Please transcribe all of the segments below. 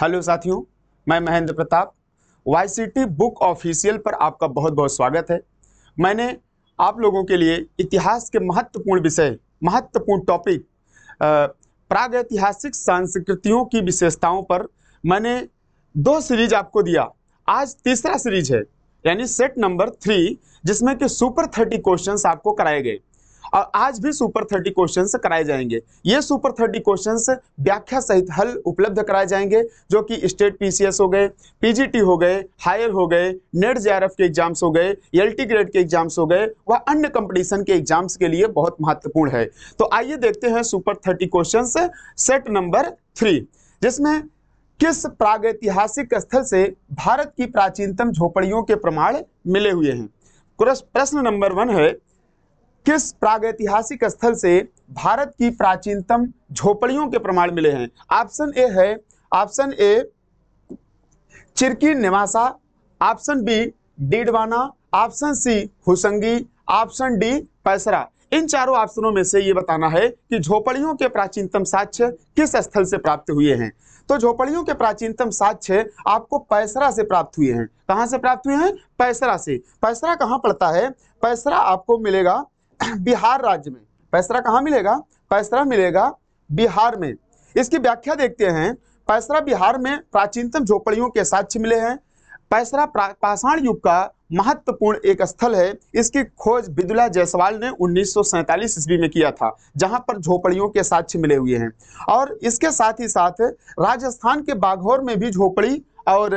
Hello साथियों मैं Mahendra Pratap T book official पर आपका बहुत बहुत स्वागत है मैंने आप लोगों के लिए इतिहास के महत्वपूर्ण विषय महत्वपूर्ण टॉपिक प्रागैतिहासिक सांस्कृतियों की विशेषताओं पर मैंने दो सीरीज आपको दिया आज तीसरा सीरीज है यानी सेट नंबर थ्री जिसमें कि सुपर थर्टी क्वेश्चंस आपको कराए गए और आज भी सुपर थर्टी क्वेश्चन कराए जाएंगे ये सुपर थर्टी क्वेश्चन व्याख्या सहित हल उपलब्ध कराए जाएंगे जो कि स्टेट पीसीएस हो गए पीजीटी हो गए हायर हो गए नेट जे के एग्जाम्स हो गए एलटी ग्रेड के एग्जाम्स हो गए व अन्य कंपटीशन के एग्जाम्स के लिए बहुत महत्वपूर्ण है तो आइए देखते हैं super thirty question set number three जिसमें किस प्रागैतिहासिक स्थल से भारत की प्राचीनतम झोपड़ियों के प्रमाण मिले हुए हैं प्रश्न नंबर वन है किस प्रागैतिहासिक स्थल से भारत की प्राचीनतम झोपड़ियों के प्रमाण मिले हैं ऑप्शन ए है option A Chirki Nevasa option B Didwana option C हुसंगी ऑप्शन डी पैसरा इन चारों ऑप्शनों में से ये बताना है कि झोपड़ियों के प्राचीनतम साक्ष्य किस स्थल से प्राप्त हुए हैं तो झोपड़ियों के प्राचीनतम साक्ष्य आपको पैसरा से प्राप्त हुए हैं कहाँ से प्राप्त हुए हैं पैसरा से पैसरा कहाँ पड़ता है पैसरा आपको मिलेगा बिहार राज्य में पैसरा कहाँ मिलेगा पैसरा मिलेगा बिहार में इसकी व्याख्या देखते हैं पैसरा बिहार में प्राचीनतम झोपड़ियों के साक्ष्य मिले हैं पैसरा पाषाण युग का महत्वपूर्ण एक स्थल है इसकी खोज बिदुला जायसवाल ने उन्नीस ईस्वी में किया था जहां पर झोपड़ियों के साक्ष्य मिले हुए हैं और इसके साथ ही साथ राजस्थान के बाघौर में भी झोपड़ी और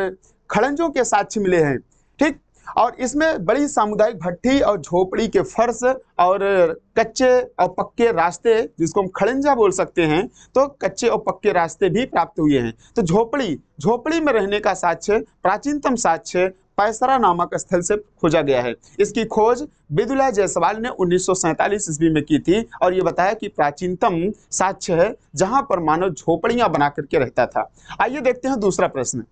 खड़ंजों के साक्ष्य मिले हैं ठीक और इसमें बड़ी सामुदायिक भट्टी और झोपड़ी के फर्श और कच्चे और पक्के रास्ते जिसको हम खड़ंजा बोल सकते हैं तो कच्चे और पक्के रास्ते भी प्राप्त हुए हैं तो झोपड़ी झोपड़ी में रहने का साक्ष्य प्राचीनतम साक्ष्य पैसरा नामक स्थल से खोजा गया है इसकी खोज बिदुला जायसवाल ने उन्नीस ईस्वी में की थी और ये बताया कि प्राचीनतम साक्ष्य है जहां पर मानव झोपड़ियाँ बना करके रहता था आइए देखते हैं दूसरा प्रश्न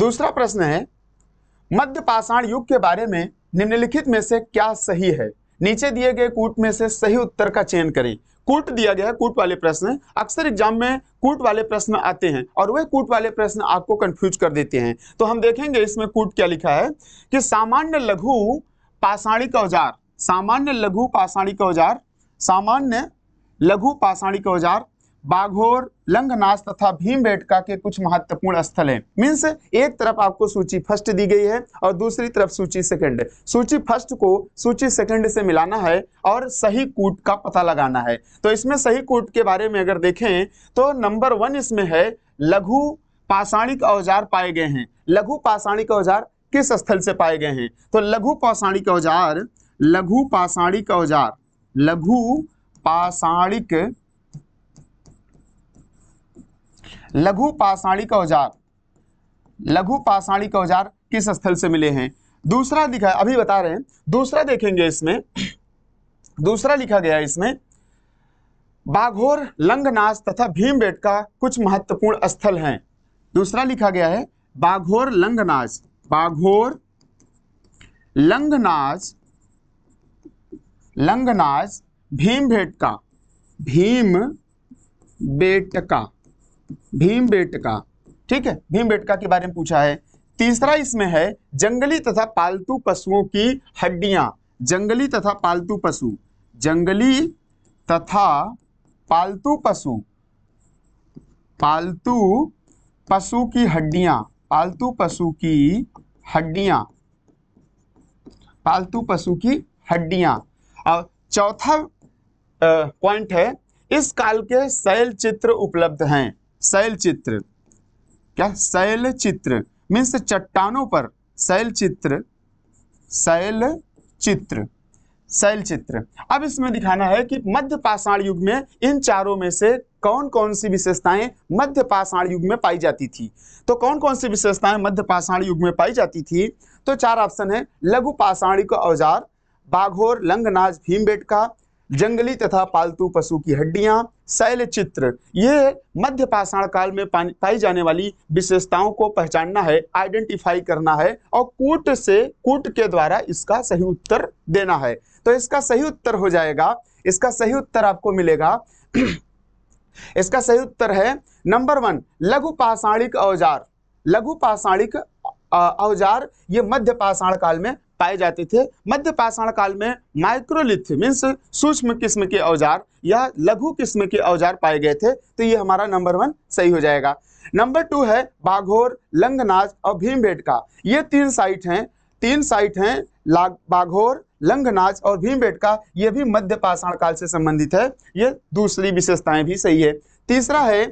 दूसरा प्रश्न है मध्य पाषाण युग के बारे में निम्नलिखित में से क्या सही है नीचे दिए गए कूट में से सही उत्तर का चयन करें कूट दिया गया है कूट वाले प्रश्न अक्सर एग्जाम में कूट वाले प्रश्न आते हैं और वह कूट वाले प्रश्न आपको कंफ्यूज कर देते हैं तो हम देखेंगे इसमें कूट क्या लिखा है कि सामान्य लघु पाषाणिक औजार सामान्य लघु पाषाणिक औजार सामान्य लघु पाषाणिक औजार बाघोर लंगनाश तथा भीम के कुछ महत्वपूर्ण स्थल हैं मीन्स एक तरफ आपको सूची फर्स्ट दी गई है और दूसरी तरफ सूची सेकंड सूची फर्स्ट को सूची सेकंड से मिलाना है और सही कूट का पता लगाना है तो इसमें सही कूट के बारे में अगर देखें तो नंबर वन इसमें है लघु पाषाणिक औजार पाए गए हैं लघु पाषाणिक औजार किस स्थल से पाए गए हैं तो लघु पाषाणिक औजार लघु पाषाणिक औजार लघु पाषाणिक लघु का औजार लघु पाषाणी का औजार किस स्थल से मिले हैं दूसरा दिखा अभी बता रहे हैं दूसरा देखेंगे इसमें दूसरा लिखा गया इसमें बाघोर लंगनाश तथा भीम का कुछ महत्वपूर्ण स्थल हैं दूसरा लिखा गया है बाघोर लंगनाश बाघोर लंगनाज लंगनाज भीम भेटका भीम बेटका भीम बेटका ठीक है भीम बेटका के बारे में पूछा है तीसरा इसमें है जंगली तथा पालतू पशुओं की हड्डियां जंगली तथा पालतू पशु जंगली तथा पालतू पशु पालतू पशु की हड्डियां पालतू पशु की हड्डियां पालतू पशु की हड्डियां और चौथा पॉइंट है इस काल के शैल चित्र उपलब्ध हैं शैल चित्र क्या शैल चित्र मीन्स चट्टानों पर शैल चित्र शैल चित्र शैल चित्र अब इसमें दिखाना है कि मध्य पाषाण युग में इन चारों में से कौन कौन सी विशेषताएं मध्य पाषाण युग में पाई जाती थी तो कौन कौन सी विशेषताएं मध्य पाषाण युग में पाई जाती थी तो चार ऑप्शन है लघु पाषाणिक औजार बाघोर लंगनाज भीमबेटका जंगली तथा पालतू पशु की हड्डियां शैल चित्र ये मध्य पाषाण काल में पाई जाने वाली विशेषताओं को पहचानना है आइडेंटिफाई करना है और कूट से कूट के द्वारा इसका सही उत्तर देना है तो इसका सही उत्तर हो जाएगा इसका सही उत्तर आपको मिलेगा इसका सही उत्तर है नंबर वन लघु पाषाणिक औजार लघु पाषाणिक औजार ये मध्य पाषाण काल में पाए जाते थे मध्य पाषाण काल में माइक्रोलिथ मीन्स सूक्ष्म किस्म के औजार या लघु किस्म के औजार पाए गए थे तो ये हमारा नंबर वन सही हो जाएगा नंबर टू है बाघोर लंगनाज और भीमबेट का ये तीन साइट हैं तीन साइट हैं बाघोर लंगनाज और भीमबेट का ये भी मध्य पाषाण काल से संबंधित है ये दूसरी विशेषताएं भी सही है तीसरा है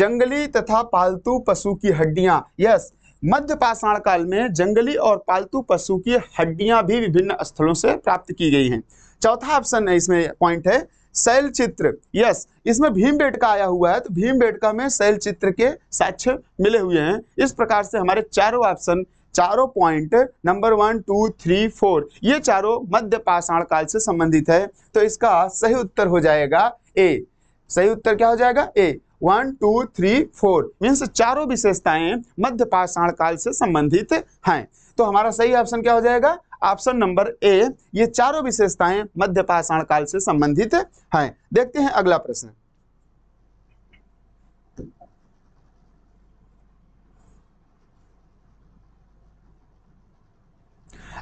जंगली तथा पालतू पशु की हड्डियां यस मध्य पाषाण काल में जंगली और पालतू पशु की हड्डियां भी विभिन्न स्थलों से प्राप्त की गई हैं चौथा ऑप्शन है इसमें पॉइंट है शैल चित्र यस इसमें भीम बेटका आया हुआ है तो भीम बेटका में शैल चित्र के साक्ष्य मिले हुए हैं इस प्रकार से हमारे चारों ऑप्शन चारों point number one two three four ये चारों मध्य पाषाण काल से संबंधित है तो इसका सही उत्तर हो जाएगा ए सही उत्तर क्या हो जाएगा A one two three four means चारों विशेषताएं मध्य पाषाण काल से संबंधित हैं तो हमारा सही ऑप्शन क्या हो जाएगा ऑप्शन नंबर ए ये चारों विशेषताएं मध्य पाषाण काल से संबंधित हैं देखते हैं अगला प्रश्न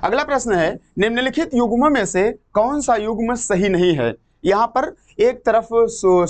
अगला प्रश्न है निम्नलिखित युग्मों में से कौन सा युग्म सही नहीं है यहां पर एक तरफ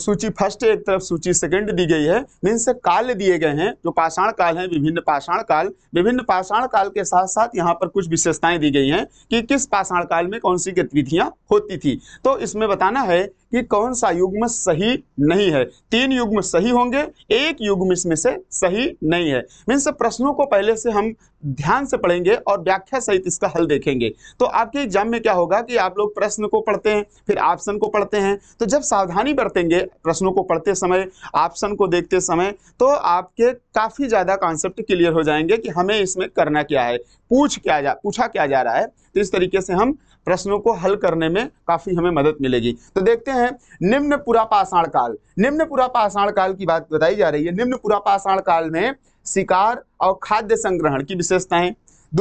सूची फर्स्ट एक तरफ सूची सेकंड दी गई है मीन्स काल दिए गए हैं जो पाषाण काल है विभिन्न पाषाण काल विभिन्न पाषाण काल के साथ साथ यहाँ पर कुछ विशेषताएं दी गई हैं कि किस पाषाण काल में कौन सी गतिविधियां होती थी तो इसमें बताना है कि कौन सा युग्म सही नहीं है तीन युग्म सही होंगे एक युग्म इसमें से सही नहीं है मीन्स प्रश्नों को पहले से हम ध्यान से पढ़ेंगे और व्याख्या सहित इसका हल देखेंगे तो आपके एग्जाम में क्या होगा कि आप लोग प्रश्न को पढ़ते हैं फिर ऑप्शन को पढ़ते हैं तो जब जब सावधानी बरतेंगे प्रश्नों को पढ़ते समय ऑप्शन को देखते समय तो आपके काफ़ी ज़्यादा कॉन्सेप्ट क्लियर हो जाएंगे कि हमें इसमें करना क्या है पूछ क्या जा पूछा क्या जा रहा है तो इस तरीके से हम प्रश्नों को हल करने में काफ़ी हमें मदद मिलेगी तो देखते हैं निम्न पुरा पाषाण काल निम्न पुरा पाषाण काल की बात बताई जा रही है निम्न पुरा पाषाण काल में शिकार और खाद्य संग्रहण की विशेषताएं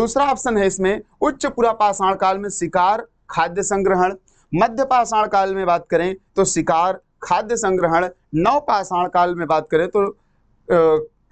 दूसरा ऑप्शन है इसमें उच्च पुरा पाषाण काल में शिकार खाद्य संग्रहण मध्य पाषाण काल में बात करें तो शिकार खाद्य संग्रहण नव पाषाण काल में बात करें तो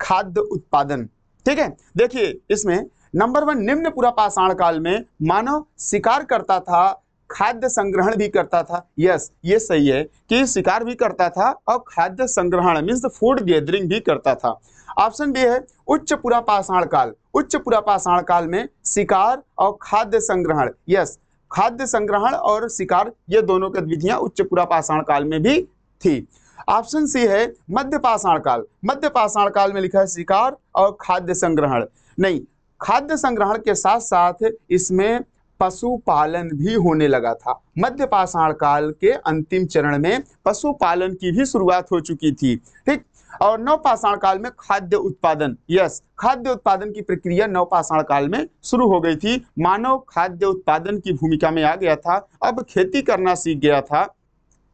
खाद्य उत्पादन ठीक है देखिए इसमें नंबर वन निम्न पूरा पाषाण काल में मानव शिकार करता था खाद्य संग्रहण भी करता था यस ये सही है कि शिकार भी करता था और खाद्य संग्रहण मीन्स फूड गैदरिंग भी करता था ऑप्शन बी है उच्च पुरापाषाण काल उच्च पुरापाषाण काल में शिकार और खाद्य संग्रहण यस खाद्य संग्रहण और शिकार ये दोनों गतिविधियां उच्च उच्च पुरापाषाण काल में भी थी ऑप्शन सी है मध्य पाषाण काल मध्य पाषाण काल में लिखा है शिकार और खाद्य संग्रहण नहीं खाद्य संग्रहण के साथ साथ इसमें पशुपालन भी होने लगा था मध्य पाषाण काल के अंतिम चरण में पशुपालन की भी शुरुआत हो चुकी थी ठीक और नवपाषाण काल में खाद्य उत्पादन यस खाद्य उत्पादन की प्रक्रिया नवपाषाण काल में शुरू हो गई थी मानव खाद्य उत्पादन की भूमिका में आ गया था अब खेती करना सीख गया था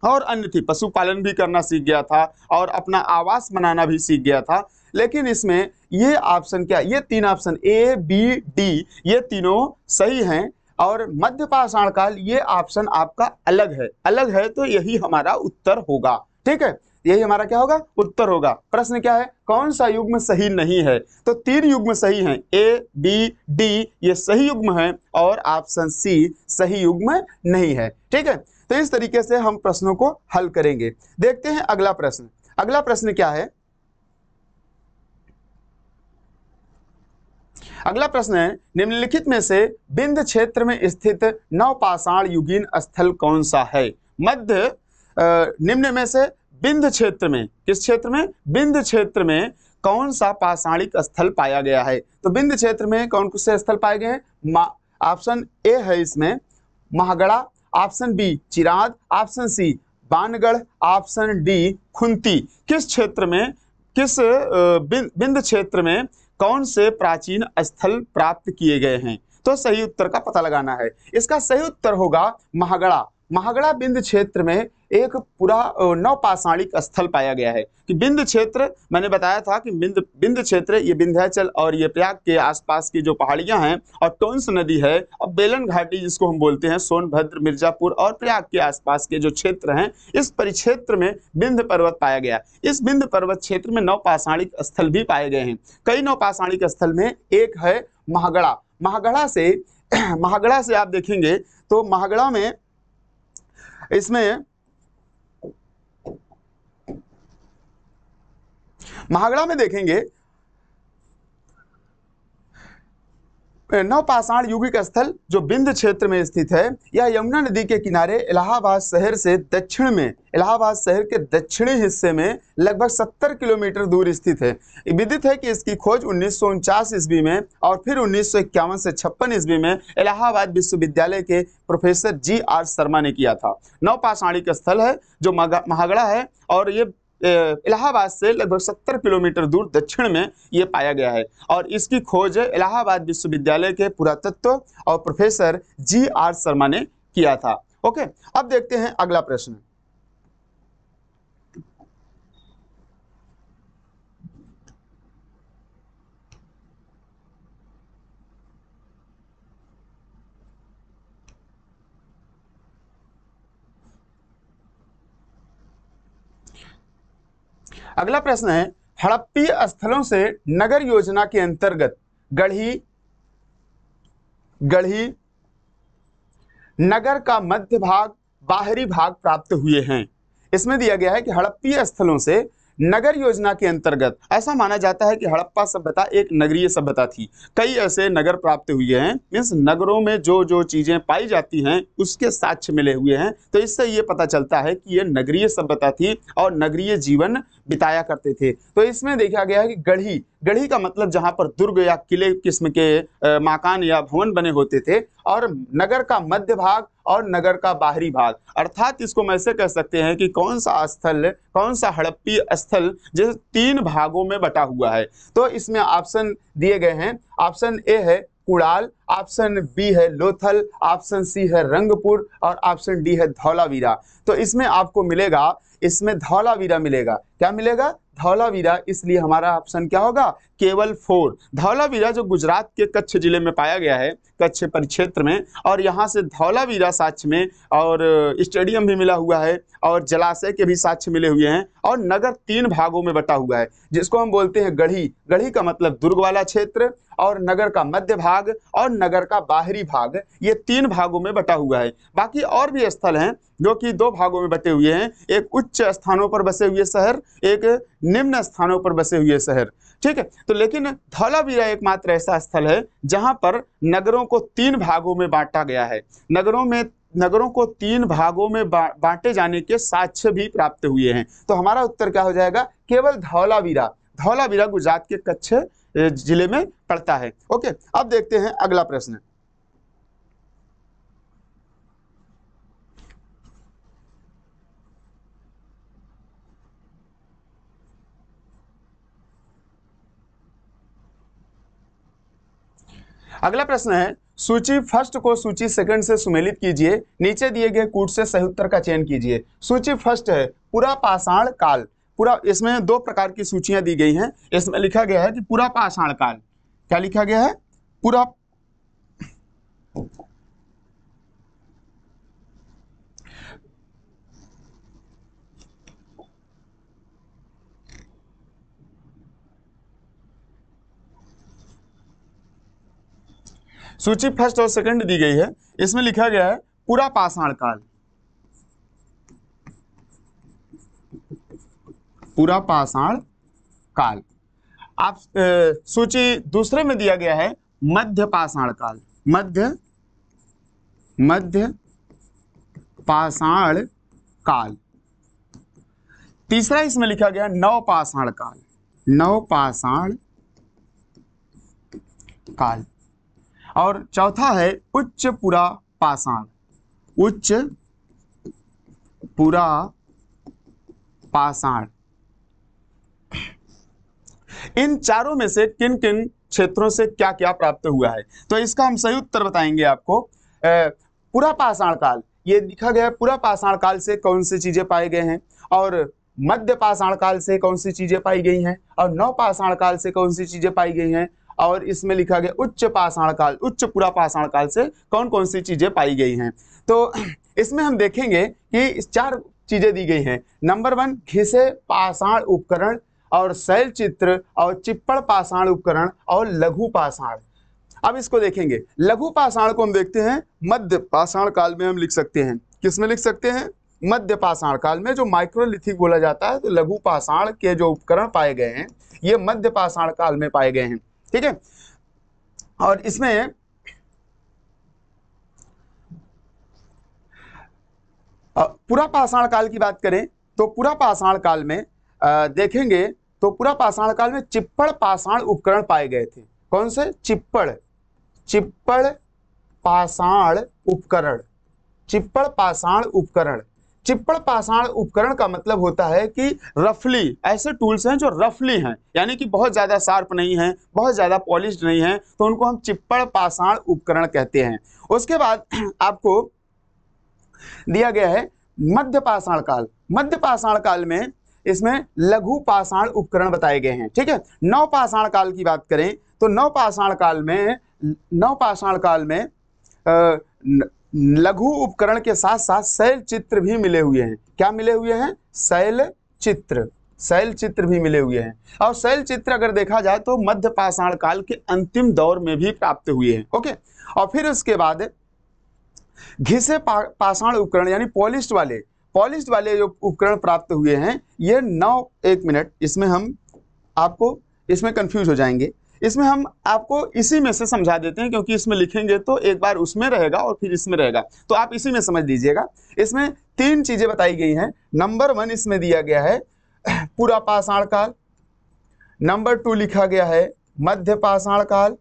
और अन्य थी पशुपालन भी करना सीख गया था और अपना आवास बनाना भी सीख गया था लेकिन इसमें ये ऑप्शन क्या ये तीन ऑप्शन ए बी डी ये तीनों सही हैं और मध्य पाषाण काल ये ऑप्शन आपका अलग है अलग है तो यही हमारा उत्तर होगा ठीक है यही हमारा क्या होगा उत्तर होगा प्रश्न क्या है कौन सा युग्म सही नहीं है तो तीन युग्म सही हैं ए बी डी ये सही युग्म है और ऑप्शन सी सही युग्म नहीं है ठीक है तो इस तरीके से हम प्रश्नों को हल करेंगे देखते हैं अगला प्रश्न अगला प्रश्न क्या है अगला प्रश्न है निम्नलिखित में से बिंद क्षेत्र में स्थित नवपाषाण युगीन स्थल कौन सा है मध्य निम्न में से बिंद क्षेत्र में किस क्षेत्र में बिंद क्षेत्र में कौन सा पाषाणिक स्थल पाया गया है तो बिंद क्षेत्र में कौन कौन से स्थल पाए गए हैं ऑप्शन ए है इसमें Mahagara option B Chirand option C Bangarh option D Khunti किस क्षेत्र में किस बिंद क्षेत्र में कौन से प्राचीन स्थल प्राप्त किए गए हैं तो सही उत्तर का पता लगाना है इसका सही उत्तर होगा महागड़ा महागड़ा बिंद क्षेत्र में एक पूरा नवपाषाणिक स्थल पाया गया है कि बिंद क्षेत्र मैंने बताया था कि बिंद बिंद क्षेत्र ये विंध्याचल और ये प्रयाग के आसपास की जो पहाड़ियां हैं और टोंस नदी है और बेलन घाटी जिसको हम बोलते हैं सोनभद्र मिर्जापुर और प्रयाग के आसपास के जो क्षेत्र हैं इस परिक्षेत्र में बिंद पर्वत पाया गया इस बिंद पर्वत क्षेत्र में नवपाषाणिक स्थल भी पाए गए हैं कई नवपाषाणिक स्थल में एक है महागड़ा महागड़ा से महागड़ा से आप देखेंगे तो महागड़ा में इसमें महागड़ा में देखेंगे नवपाषाण युगिक स्थल जो बिंद क्षेत्र में स्थित है यह यमुना नदी के किनारे इलाहाबाद शहर से दक्षिण में इलाहाबाद शहर के दक्षिणी हिस्से में लगभग 70 किलोमीटर दूर स्थित है विदित है कि इसकी खोज उन्नीस सौ ईस्वी में और फिर उन्नीस से छप्पन ईस्वी में इलाहाबाद विश्वविद्यालय के प्रोफेसर जी आर शर्मा ने किया था नवपाषाणिक स्थल है जो महागड़ा है और ये इलाहाबाद से लगभग 70 किलोमीटर दूर दक्षिण में ये पाया गया है और इसकी खोज इलाहाबाद विश्वविद्यालय के पुरातत्व और प्रोफेसर जी आर शर्मा ने किया था ओके अब देखते हैं अगला प्रश्न अगला प्रश्न है हड़प्पी स्थलों से नगर योजना के अंतर्गत गढ़ी गढ़ी नगर का मध्य भाग बाहरी भाग प्राप्त हुए हैं इसमें दिया गया है कि हड़प्पी स्थलों से नगर योजना के अंतर्गत ऐसा माना जाता है कि हड़प्पा सभ्यता एक नगरीय सभ्यता थी कई ऐसे नगर प्राप्त हुए हैं मीन्स नगरों में जो जो चीज़ें पाई जाती हैं उसके साक्ष्य मिले हुए हैं तो इससे ये पता चलता है कि ये नगरीय सभ्यता थी और नगरीय जीवन बिताया करते थे तो इसमें देखा गया है कि गढ़ी गढ़ी का मतलब जहां पर दुर्ग या किले किस्म के मकान या भवन बने होते थे और नगर का मध्य भाग और नगर का बाहरी भाग अर्थात इसको मैं ऐसे कह सकते हैं कि कौन सा स्थल कौन सा हड़प्पी स्थल जैसे तीन भागों में बटा हुआ है तो इसमें ऑप्शन दिए गए हैं ऑप्शन ए है कुड़ाल ऑप्शन बी है लोथल ऑप्शन सी है रंगपुर और ऑप्शन डी है धौलावीरा तो इसमें आपको मिलेगा इसमें धौलावीरा मिलेगा क्या मिलेगा धौलावीरा इसलिए हमारा ऑप्शन क्या होगा केवल फोर धौलावीरा जो गुजरात के कच्छ जिले में पाया गया है कच्छ परिक्षेत्र में और यहाँ से धौलावीरा साक्ष्य में और स्टेडियम भी मिला हुआ है और जलाशय के भी साक्ष्य मिले हुए हैं और नगर तीन भागों में बटा हुआ है जिसको हम बोलते हैं गढ़ी गढ़ी का मतलब दुर्ग वाला क्षेत्र और नगर का मध्य भाग और नगर का बाहरी भाग ये तीन भागों में बटा हुआ है बाकी और भी स्थल हैं जो कि दो भागों में बटे हुए हैं एक उच्च स्थानों पर बसे हुए शहर एक निम्न स्थानों पर बसे हुए शहर ठीक है तो लेकिन धौलावीरा एकमात्र ऐसा स्थल है जहाँ पर नगरों को तीन भागों में बांटा गया है नगरों में नगरों को तीन भागों में बांटे जाने के साक्ष्य भी प्राप्त हुए हैं तो हमारा उत्तर क्या हो जाएगा केवल धौलावीरा धौलावीरा गुजरात के कच्छ जिले में पड़ता है ओके अब देखते हैं अगला प्रश्न अगला प्रश्न है सूची फर्स्ट को सूची सेकंड से सुमेलित कीजिए नीचे दिए गए कूट से सही उत्तर का चयन कीजिए सूची फर्स्ट है पूरा पाषाण काल पूरा इसमें दो प्रकार की सूचियां दी गई हैं इसमें लिखा गया है कि पूरा पाषाण काल क्या लिखा गया है पूरा सूची फर्स्ट और सेकंड दी गई है इसमें लिखा गया है पूरा पाषाण काल पूरा पाषाण काल आप सूची दूसरे में दिया गया है मध्य पाषाण काल मध्य मध्य पाषाण काल तीसरा इसमें लिखा गया नवपाषाण काल नवपाषाण काल और चौथा है उच्च पुरा पाषाण उच्च पुरा पाषाण इन चारों में से किन किन क्षेत्रों से क्या क्या प्राप्त हुआ है तो इसका हम सही उत्तर बताएंगे आपको पूरा पाषाण काल ये लिखा गया पूरा पाषाण काल से कौन सी चीजें पाए गए हैं और मध्य पाषाण काल से कौन सी चीजें पाई गई हैं और नव पाषाण काल से कौन सी चीजें पाई गई हैं और इसमें लिखा गया उच्च पाषाण काल उच्च पूरा पाषाण काल से कौन कौन सी चीजें पाई गई हैं तो इसमें हम देखेंगे कि चार चीजें दी गई हैं नंबर वन घिसे पाषाण उपकरण और शैल चित्र और चिप्पड़ पाषाण उपकरण और लघु पाषाण अब इसको देखेंगे लघु पाषाण को हम देखते हैं मध्य पाषाण काल में हम लिख सकते हैं किस में लिख सकते हैं मध्य पाषाण काल में जो माइक्रोलिथिक बोला जाता है तो लघु पाषाण के जो उपकरण पाए गए हैं ये मध्य पाषाण काल में पाए गए हैं ठीक है और इसमें पूरा पाषाण काल की बात करें तो पूरा पाषाण काल में देखेंगे तो पूरा पाषाण काल में चिप्पड़ पाषाण उपकरण पाए गए थे कौन से चिप्पड़ चिप्पड़ पाषाण उपकरण चिप्पड़ पाषाण उपकरण चिप्पड़ पाषाण उपकरण का मतलब होता है कि रफली ऐसे टूल्स हैं जो रफली हैं यानी कि बहुत ज़्यादा शार्प नहीं है बहुत ज़्यादा पॉलिश नहीं है तो उनको हम चिप्पड़ पाषाण उपकरण कहते हैं उसके बाद आपको दिया गया है मध्य पाषाण काल मध्य पाषाण काल में इसमें लघु पाषाण उपकरण बताए गए हैं ठीक है नवपाषाण काल की बात करें तो नवपाषाण काल में नवपाषाण काल में लघु उपकरण के साथ साथ शैल चित्र भी मिले हुए हैं क्या मिले हुए हैं शैल चित्र शैल चित्र भी मिले हुए हैं और शैल चित्र अगर देखा जाए तो मध्य पाषाण काल के अंतिम दौर में भी प्राप्त हुए हैं ओके और फिर उसके बाद घिसे पाषाण उपकरण यानी पॉलिश वाले पॉलिश वाले जो उपकरण प्राप्त हुए हैं ये नौ एक मिनट इसमें हम आपको इसमें कंफ्यूज हो जाएंगे इसमें हम आपको इसी में से समझा देते हैं क्योंकि इसमें लिखेंगे तो एक बार उसमें रहेगा और फिर इसमें रहेगा तो आप इसी में समझ लीजिएगा इसमें तीन चीज़ें बताई गई हैं नंबर वन इसमें दिया गया है पूरा पाषाण काल नंबर टू लिखा गया है मध्य पाषाण काल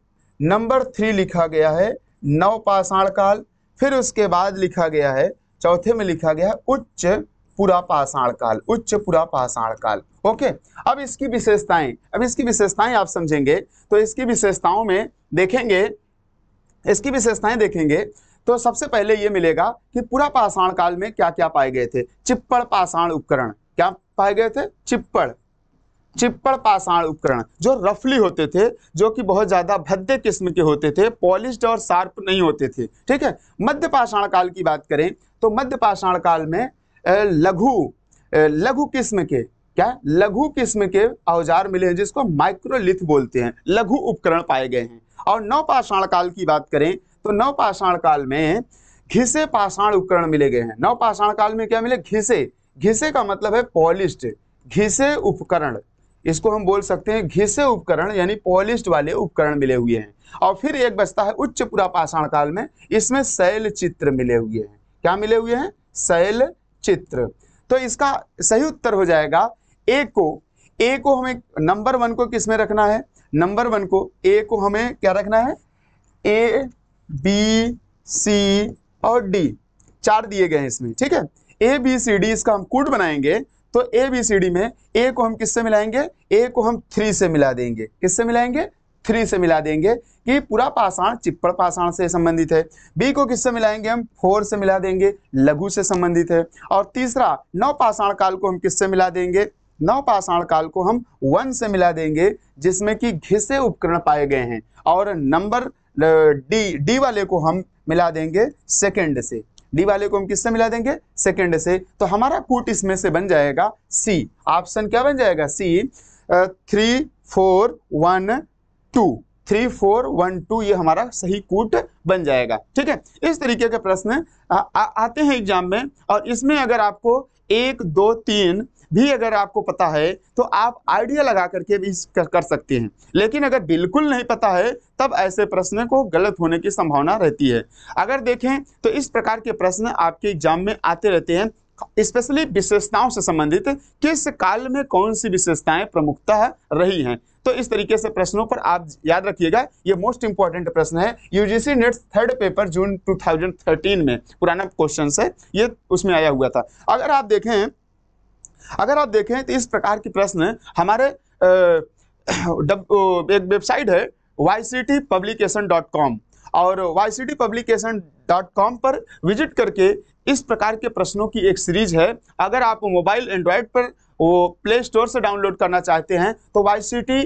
नंबर थ्री लिखा गया है नव पाषाण काल फिर उसके बाद लिखा गया है चौथे में लिखा गया है उच्च पुरा पाषाण काल उच्च पुरा पाषाण काल ओके अब इसकी विशेषताएं अब इसकी विशेषताएं आप समझेंगे तो इसकी विशेषताओं में देखेंगे इसकी विशेषताएं देखेंगे तो सबसे पहले ये मिलेगा कि पूरा पाषाण काल में क्या क्या पाए गए थे चिप्पड़ पाषाण उपकरण क्या पाए गए थे चिप्पड़ चिप्पड़ पाषाण उपकरण जो रफली होते थे जो कि बहुत ज़्यादा भद्दे किस्म के होते थे पॉलिश्ड और शार्प नहीं होते थे ठीक है मध्य पाषाण काल की बात करें तो मध्य पाषाण काल में लघु लघु किस्म के क्या लघु किस्म के औजार मिले हैं जिसको माइक्रोलिथ बोलते हैं लघु उपकरण पाए गए हैं और नवपाषाण काल की बात करें तो नवपाषाण काल में घिसे पाषाण उपकरण मिले गए हैं नवपाषाण काल में क्या मिले घिसे घिसे का मतलब है पॉलिस्ट घिसे उपकरण इसको हम बोल सकते हैं घिसे उपकरण यानी पॉलिस्ट वाले उपकरण मिले हुए हैं और फिर एक बचता है उच्च पाषाण काल में इसमें शैल चित्र मिले हुए हैं क्या मिले हुए हैं शैल चित्र तो इसका सही उत्तर हो जाएगा ए को ए को हमें नंबर वन को किसमें रखना है नंबर वन को ए को हमें क्या रखना है ए बी सी और डी चार दिए गए हैं इसमें ठीक है ए बी सी डी इसका हम कूट बनाएंगे तो ए बी सी डी में ए को हम किससे मिलाएंगे ए को हम थ्री से मिला देंगे किससे मिलाएंगे थ्री से मिला देंगे कि पूरा पाषाण चिप्पड़ पाषाण से संबंधित है बी को किससे मिलाएंगे हम फोर से मिला देंगे लघु से संबंधित है और तीसरा पाषाण काल को हम किससे मिला देंगे पाषाण काल को हम वन से मिला देंगे जिसमें कि घिसे उपकरण पाए गए हैं और नंबर डी डी वाले को हम मिला देंगे सेकेंड से डी वाले को हम किससे मिला देंगे सेकेंड से तो हमारा कूट इसमें से बन जाएगा सी ऑप्शन क्या बन जाएगा C three four one two three four one two ये हमारा सही कूट बन जाएगा ठीक है इस तरीके के प्रश्न आते हैं एग्जाम में और इसमें अगर आपको एक दो तीन भी अगर आपको पता है तो आप आइडिया लगा करके भी कर, कर सकते हैं लेकिन अगर बिल्कुल नहीं पता है तब ऐसे प्रश्न को गलत होने की संभावना रहती है अगर देखें तो इस प्रकार के प्रश्न आपके एग्जाम में आते रहते हैं स्पेशली विशेषताओं से संबंधित किस काल में कौन सी विशेषताएं प्रमुखता रही हैं तो इस तरीके से प्रश्नों पर आप याद रखिएगा ये मोस्ट इंपॉर्टेंट प्रश्न है UGC NET third paper June 2013 में पुराना क्वेश्चन है ये उसमें आया हुआ था अगर आप देखें अगर आप देखें तो इस प्रकार के प्रश्न हमारे एक वेबसाइट है वाई और वाई पर विजिट करके इस प्रकार के प्रश्नों की एक सीरीज है अगर आप मोबाइल एंड्रॉयड पर वो प्ले स्टोर से डाउनलोड करना चाहते हैं तो Y C T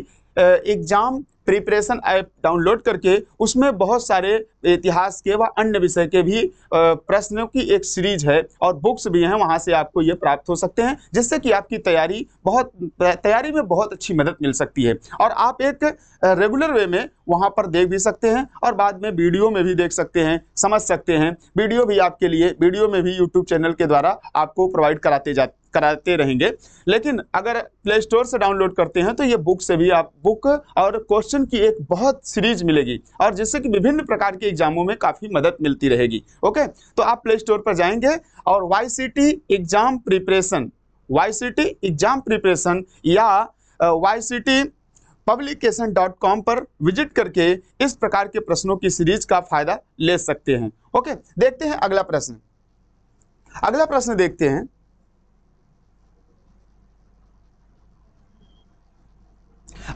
exam preparation app download करके उसमें बहुत सारे इतिहास के व अन्य विषय के भी प्रश्नों की एक सीरीज है और बुक्स भी हैं वहाँ से आपको ये प्राप्त हो सकते हैं जिससे कि आपकी तैयारी बहुत तैयारी में बहुत अच्छी मदद मिल सकती है और आप एक रेगुलर वे में वहाँ पर देख भी सकते हैं और बाद में वीडियो में भी देख सकते हैं समझ सकते हैं वीडियो भी आपके लिए वीडियो में भी यूट्यूब चैनल के द्वारा आपको प्रोवाइड कराते जाते कराते रहेंगे लेकिन अगर प्ले स्टोर से डाउनलोड करते हैं तो ये बुक से भी आप बुक और क्वेश्चन की एक बहुत सीरीज मिलेगी और जिससे कि विभिन्न प्रकार के एग्जामों में काफ़ी मदद मिलती रहेगी ओके तो आप प्ले स्टोर पर जाएंगे और Y exam preparation Y exam preparation या वाई पब्लिकेशन डॉट कॉम पर विजिट करके इस प्रकार के प्रश्नों की सीरीज का फायदा ले सकते हैं ओके देखते हैं अगला प्रश्न अगला प्रश्न देखते हैं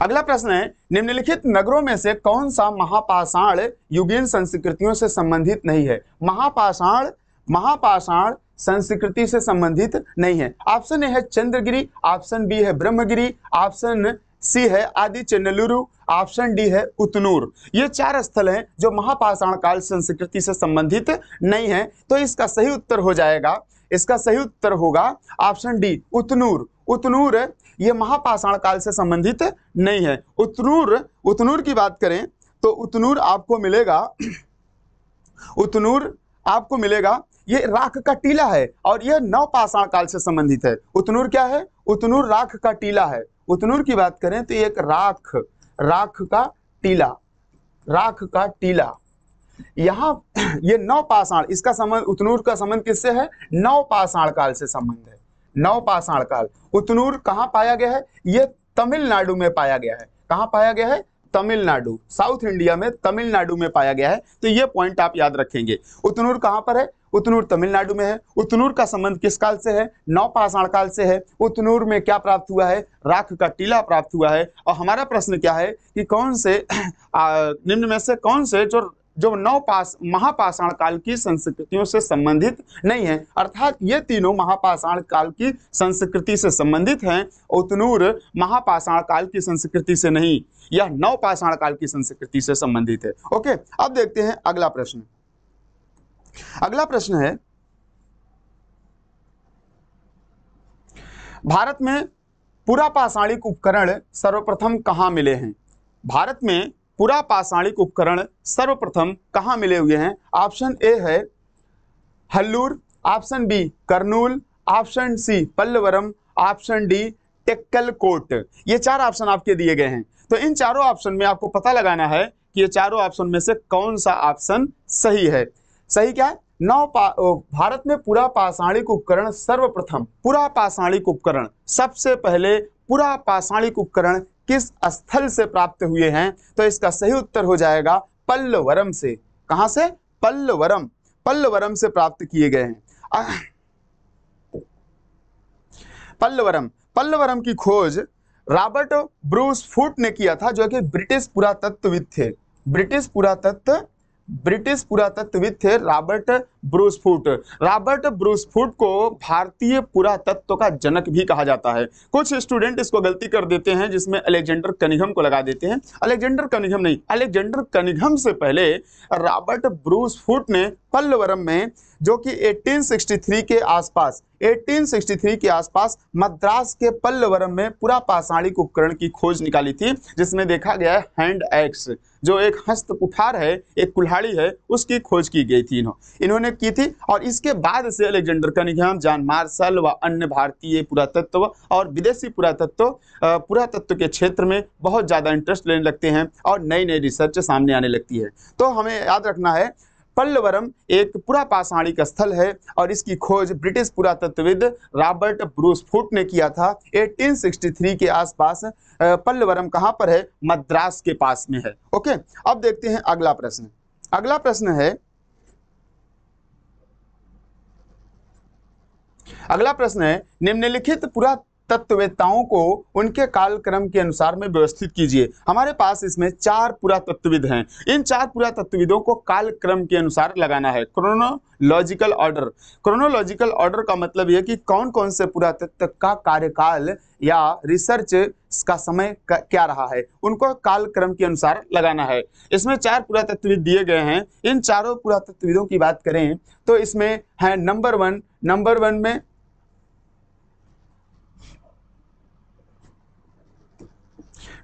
अगला प्रश्न है निम्नलिखित नगरों में से कौन सा महापाषाण युगीन संस्कृतियों से संबंधित नहीं है महापाषाण महापाषाण संस्कृति से संबंधित नहीं है ऑप्शन ए है चंद्रगिरी ऑप्शन बी है ब्रह्मगिरी ऑप्शन सी है आदि चेन्नलुरु ऑप्शन डी है उतनूर ये चार स्थल हैं जो महापाषाण काल संस्कृति से संबंधित नहीं है तो इसका सही उत्तर हो जाएगा इसका सही उत्तर होगा ऑप्शन डी उतनूर उतनूर ये महापाषाण काल से संबंधित नहीं है उतनूर उतनूर की बात करें तो उतनूर आपको मिलेगा उतनूर आपको मिलेगा ये राख का टीला है और यह नवपाषाण काल से संबंधित है उतनूर क्या है उतनूर राख का टीला है उतनूर की बात करें तो एक राख राख का टीला राख का टीला यह ये नवपाषाण इसका संबंध उतनूर का संबंध किससे है नवपाषाण काल से संबंध है नवपाषाण काल उतनूर कहाँ पाया गया है ये तमिलनाडु में पाया गया है कहाँ पाया गया है तमिलनाडु साउथ इंडिया में तमिलनाडु में पाया गया है तो ये पॉइंट आप याद रखेंगे उतनूर कहाँ पर है उतनूर तमिलनाडु में है उतनूर का संबंध किस काल से है नौपाषाण काल से है उतनूर में क्या प्राप्त हुआ है राख का टीला प्राप्त हुआ है और हमारा प्रश्न क्या है कि कौन से निम्न में से कौन से जो जो पास महापाषाण काल की संस्कृतियों से संबंधित नहीं है अर्थात ये तीनों महापाषाण काल की संस्कृति से संबंधित हैं उतनूर महापाषाण काल की संस्कृति से नहीं यह पाषाण काल की संस्कृति से संबंधित है ओके अब देखते हैं अगला प्रश्न अगला प्रश्न है भारत में पुरापाषाणिक उपकरण सर्वप्रथम कहाँ मिले हैं भारत में पुरापाषाणिक उपकरण सर्वप्रथम कहाँ मिले हुए हैं ऑप्शन ए है Hallur option B Kurnool option C Pallavaram option D Tekkalakota ये चार ऑप्शन आपके दिए गए हैं तो इन चारों ऑप्शन में आपको पता लगाना है कि ये चारों ऑप्शन में से कौन सा ऑप्शन सही है सही क्या है नौ भारत में पूरा पाषाणिक उपकरण सर्वप्रथम पूरा पाषाणिक उपकरण सबसे पहले पूरा पाषाणिक उपकरण किस स्थल से प्राप्त हुए हैं तो इसका सही उत्तर हो जाएगा पल्लवरम से कहा से पल्लवरम पल्लवरम से प्राप्त किए गए हैं पल्लवरम पल्लवरम की खोज रॉबर्ट ब्रूस फूट ने किया था जो कि ब्रिटिश पुरातत्वविद थे ब्रिटिश पुरातत्व ब्रिटिश पुरातत्वविद थे रॉबर्ट ब्रूसफुट रॉबर्ट ब्रूसफुट को भारतीय पुरातत्व का जनक भी कहा जाता है कुछ स्टूडेंट इसको गलती कर देते हैं जिसमें अलेक्जेंडर कनिघम को लगा देते हैं अलेक्जेंडर कनिघम नहीं अलेक्जेंडर कनिघम से पहले रॉबर्ट ब्रूसफुट ने पल्लवरम में जो कि 1863 के आसपास 1863 के आसपास मद्रास के पल्लवरम में पुरापाषाणिक उपकरण की खोज निकाली थी जिसमें देखा गया है हैंड एक्स जो एक हस्त कुठार है एक कुल्हाड़ी है उसकी खोज की गई थी इन्हों इन्होंने की थी और इसके बाद से अलेक्जेंडर कनिघम जान मार्शल व अन्य भारतीय पुरातत्व और विदेशी पुरातत्व पुरातत्व के क्षेत्र में बहुत ज़्यादा इंटरेस्ट लेने लगते हैं और नई नई रिसर्च सामने आने लगती है तो हमें याद रखना है पल्लवरम एक पुरापाषाणिक स्थल है और इसकी खोज ब्रिटिश पुरातत्वविद रॉबर्ट ब्रूसफुट ने किया था 1863 के आसपास पल्लवरम कहाँ पर है मद्रास के पास में है ओके अब देखते हैं अगला प्रश्न अगला प्रश्न है अगला प्रश्न है निम्नलिखित पुरा तत्ववेताओं को उनके कालक्रम के अनुसार में व्यवस्थित कीजिए हमारे पास इसमें चार पुरातत्वविद हैं इन चार पुरातत्वविदों को कालक्रम के अनुसार लगाना है क्रोनोलॉजिकल ऑर्डर क्रोनोलॉजिकल ऑर्डर का मतलब यह कि कौन कौन से पुरातत्व का कार्यकाल या रिसर्च का समय क्या रहा है उनको कालक्रम के अनुसार लगाना है इसमें चार पुरातत्वविद दिए गए हैं इन चारों पुरातत्वविदों की बात करें तो इसमें है नंबर वन नंबर वन में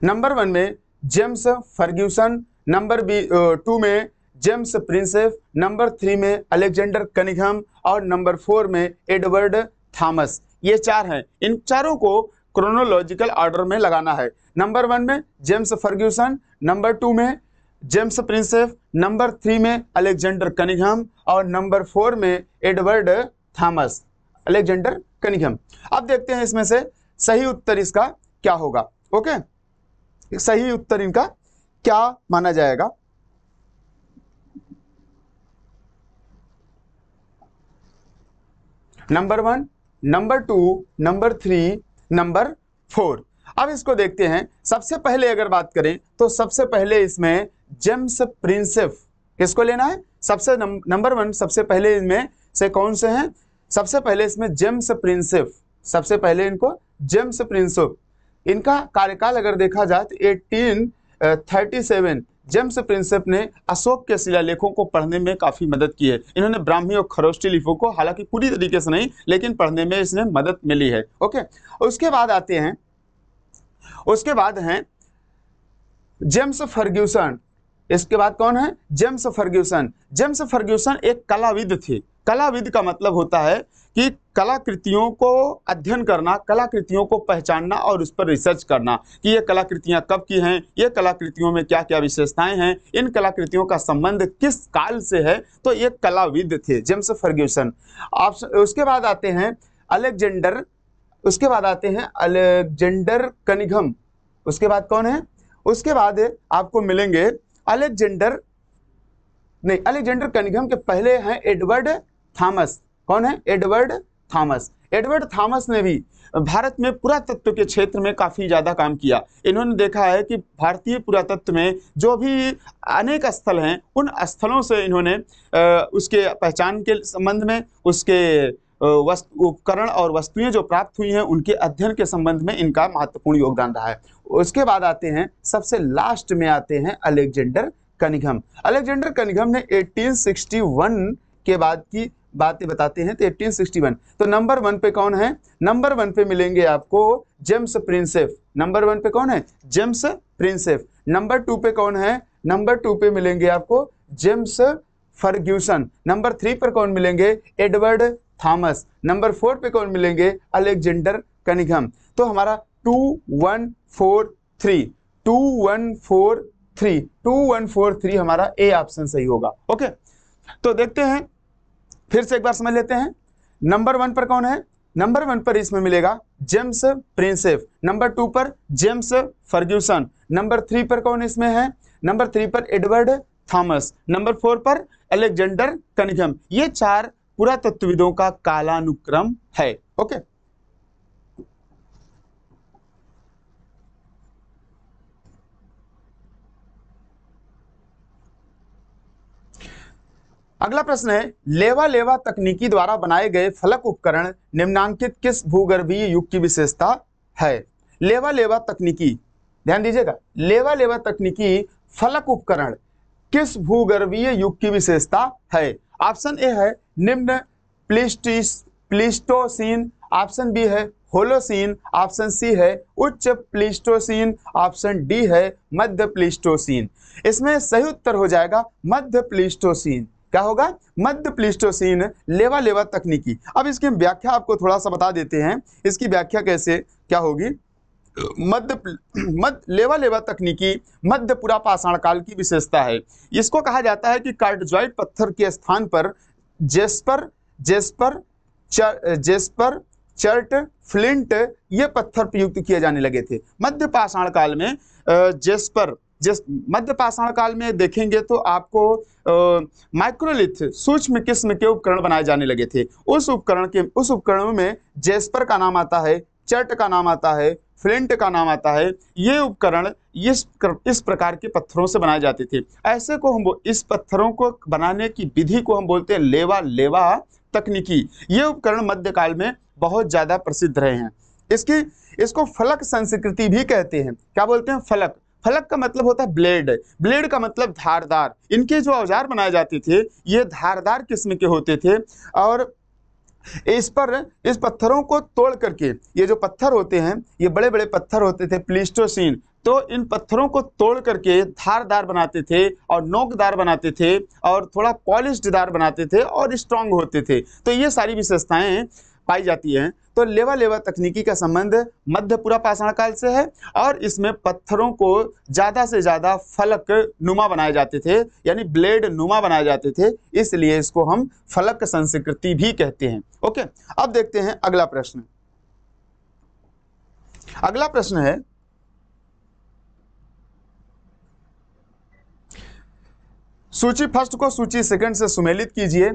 नंबर वन में James Fergusson number B two में जेम्स प्रिंसेफ नंबर थ्री में अलेक्जेंडर कनिघम और नंबर फोर में एडवर्ड थॉमस ये चार हैं इन चारों को क्रोनोलॉजिकल ऑर्डर में लगाना है नंबर वन में जेम्स फर्ग्यूसन नंबर टू में जेम्स प्रिंसेफ नंबर थ्री में अलेक्जेंडर कनिघम और नंबर फोर में एडवर्ड थॉमस अलेक्जेंडर कनिघम अब देखते हैं इसमें से सही उत्तर इसका क्या होगा ओके सही उत्तर इनका क्या माना जाएगा number one number two number three number four अब इसको देखते हैं सबसे पहले अगर बात करें तो सबसे पहले इसमें जेम्स प्रिंसेफ किसको लेना है सबसे नंबर वन सबसे पहले इसमें से कौन से हैं सबसे पहले इसमें जेम्स प्रिंसेफ सबसे पहले इनको जेम्स प्रिंसेफ इनका कार्यकाल अगर देखा जाए तो eighteen thirty seven James Prinsep ने अशोक के शिलालेखों को पढ़ने में काफ़ी मदद की है इन्होंने ब्राह्मी और खरोष्टी लिपो को हालांकि पूरी तरीके से नहीं लेकिन पढ़ने में इसने मदद मिली है ओके उसके बाद आते हैं उसके बाद हैं जेम्स फर्ग्यूसन इसके बाद कौन है जेम्स फर्ग्यूसन जेम्स फर्ग्यूसन एक कलाविद थे कलाविद का मतलब होता है कि कलाकृतियों को अध्ययन करना कलाकृतियों को पहचानना और उस पर रिसर्च करना कि ये कलाकृतियाँ कब की हैं ये कलाकृतियों में क्या क्या विशेषताएं हैं इन कलाकृतियों का संबंध किस काल से है तो ये कलाविद थे जेम्स फर्ग्यूसन आप उसके बाद आते हैं अलेक्जेंडर उसके बाद आते हैं अलेक्जेंडर कनिघम उसके बाद कौन है उसके बाद आपको मिलेंगे अलेक्जेंडर नहीं अलेक्जेंडर कनिघम के पहले हैं एडवर्ड थॉमस कौन है एडवर्ड थॉमस एडवर्ड थॉमस ने भी भारत में पुरातत्व के क्षेत्र में काफ़ी ज़्यादा काम किया इन्होंने देखा है कि भारतीय पुरातत्व में जो भी अनेक स्थल हैं उन स्थलों से इन्होंने उसके पहचान के संबंध में उसके वस्तु उपकरण और वस्तुएं जो प्राप्त हुई हैं उनके अध्ययन के संबंध में इनका महत्वपूर्ण योगदान रहा है उसके बाद आते हैं सबसे लास्ट में आते हैं अलेक्जेंडर कनिघम अलेक्जेंडर कनिघम ने वन के बाद की बातें बताते हैं तो 1861 तो नंबर वन पे कौन है नंबर वन पे मिलेंगे आपको जेम्स प्रिंसेफ नंबर वन पे कौन है जेम्स प्रिंसेफ नंबर टू पे कौन है नंबर टू पे मिलेंगे आपको जेम्स फर्ग्यूसन नंबर थ्री पर कौन मिलेंगे एडवर्ड थॉमस नंबर फोर पे कौन मिलेंगे अलेक्जेंडर कनिघम तो हमारा two one four three two one four three two one four three हमारा ए ऑप्शन सही होगा ओके तो देखते हैं फिर से एक बार समझ लेते हैं नंबर वन पर कौन है नंबर वन पर इसमें मिलेगा जेम्स प्रिंसेफ नंबर टू पर जेम्स फर्ग्यूसन नंबर थ्री पर कौन इसमें है नंबर थ्री पर एडवर्ड थॉमस नंबर फोर पर एलेक्जेंडर कनिघम ये चार पुरातत्वविदों का कालानुक्रम है ओके अगला प्रश्न है लेवा लेवा तकनीकी द्वारा बनाए गए फलक उपकरण निम्नांकित किस भूगर्भीय युग की विशेषता है लेवा लेवा तकनीकी ध्यान दीजिएगा लेवा लेवा तकनीकी फलक उपकरण किस भूगर्भीय युग की विशेषता है ऑप्शन ए है निम्न प्लिस्टिस प्लिस्टोसिन ऑप्शन बी है होलोसिन ऑप्शन सी है उच्च प्लिस्टोसिन ऑप्शन डी है मध्य प्लिस्टोसिन इसमें सही उत्तर हो जाएगा मध्य प्लिस्टोसिन क्या होगा मध्य प्लिस्टोसिन लेवा लेवा तकनीकी अब इसकी व्याख्या आपको थोड़ा सा बता देते हैं इसकी व्याख्या कैसे क्या होगी मध्य मध्य लेवा लेवा तकनीकी मध्य पूरा पाषाण काल की विशेषता है इसको कहा जाता है कि कार्डजॉइड पत्थर के स्थान पर jasper jasper chert, jasper chert flint ये पत्थर प्रयुक्त किए जाने लगे थे मध्य पाषाण काल में जेस्पर जिस मध्य पाषाण काल में देखेंगे तो आपको माइक्रोलिथ सूक्ष्म किस्म के उपकरण बनाए जाने लगे थे उस उपकरण के उस उपकरणों में जेस्पर का नाम आता है चट का नाम आता है फ्लिंट का नाम आता है ये उपकरण इस इस प्रकार के पत्थरों से बनाए जाते थे ऐसे को हम इस पत्थरों को बनाने की विधि को हम बोलते हैं लेवा लेवा तकनीकी ये उपकरण मध्यकाल में बहुत ज़्यादा प्रसिद्ध रहे हैं इसकी इसको फलक संस्कृति भी कहते हैं क्या बोलते हैं फलक फलक का मतलब होता है ब्लेड ब्लेड का मतलब धारदार इनके जो औजार बनाए जाते थे ये धारदार किस्म के होते थे और इस पर इस पत्थरों को तोड़ करके ये जो पत्थर होते हैं ये बड़े बड़े पत्थर होते थे प्लीस्टोसिन तो इन पत्थरों को तोड़ करके धारदार बनाते थे और नोकदार बनाते थे और थोड़ा पॉलिश्डदार बनाते थे और स्ट्रांग होते थे तो ये सारी विशेषताएं पाई जाती है तो लेवा लेवा तकनीकी का संबंध मध्य पूरा पाषाण काल से है और इसमें पत्थरों को ज़्यादा से ज़्यादा फलक नुमा बनाए जाते थे यानी ब्लेड नुमा बनाए जाते थे इसलिए इसको हम फलक संस्कृति भी कहते हैं ओके अब देखते हैं अगला प्रश्न अगला प्रश्न है सूची फर्स्ट को सूची सेकंड से सुमेलित कीजिए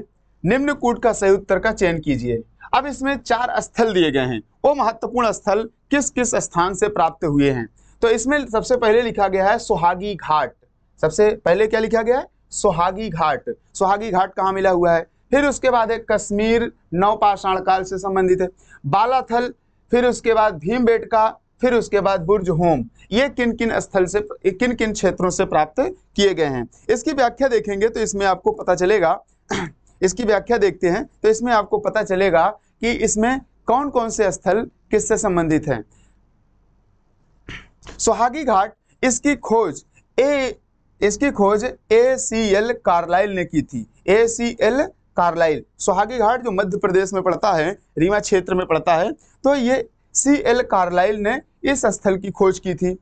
निम्न कूट का सही उत्तर का चयन कीजिए अब इसमें चार स्थल दिए गए हैं वो महत्वपूर्ण स्थल किस किस स्थान से प्राप्त हुए हैं तो इसमें सबसे पहले लिखा गया है सुहागी घाट सबसे पहले क्या लिखा गया है सुहागी घाट सुहागी घाट कहाँ मिला हुआ है फिर उसके बाद है कश्मीर नवपाषाण काल से संबंधित है बालाथल फिर उसके बाद भीम बेटका फिर उसके बाद बुर्ज होम ये किन किन स्थल से किन किन क्षेत्रों से प्राप्त किए गए हैं इसकी व्याख्या देखेंगे तो इसमें आपको पता चलेगा इसकी व्याख्या देखते हैं तो इसमें आपको पता चलेगा कि इसमें कौन कौन से स्थल किससे संबंधित हैं सुहागी घाट इसकी खोज ए इसकी खोज ए सी एल कार्लाइल ने की थी A C L Carlyle Suhagi Ghat जो मध्य प्रदेश में पड़ता है रीवा क्षेत्र में पड़ता है तो ये सी एल कार्लाइल ने इस स्थल की खोज की थी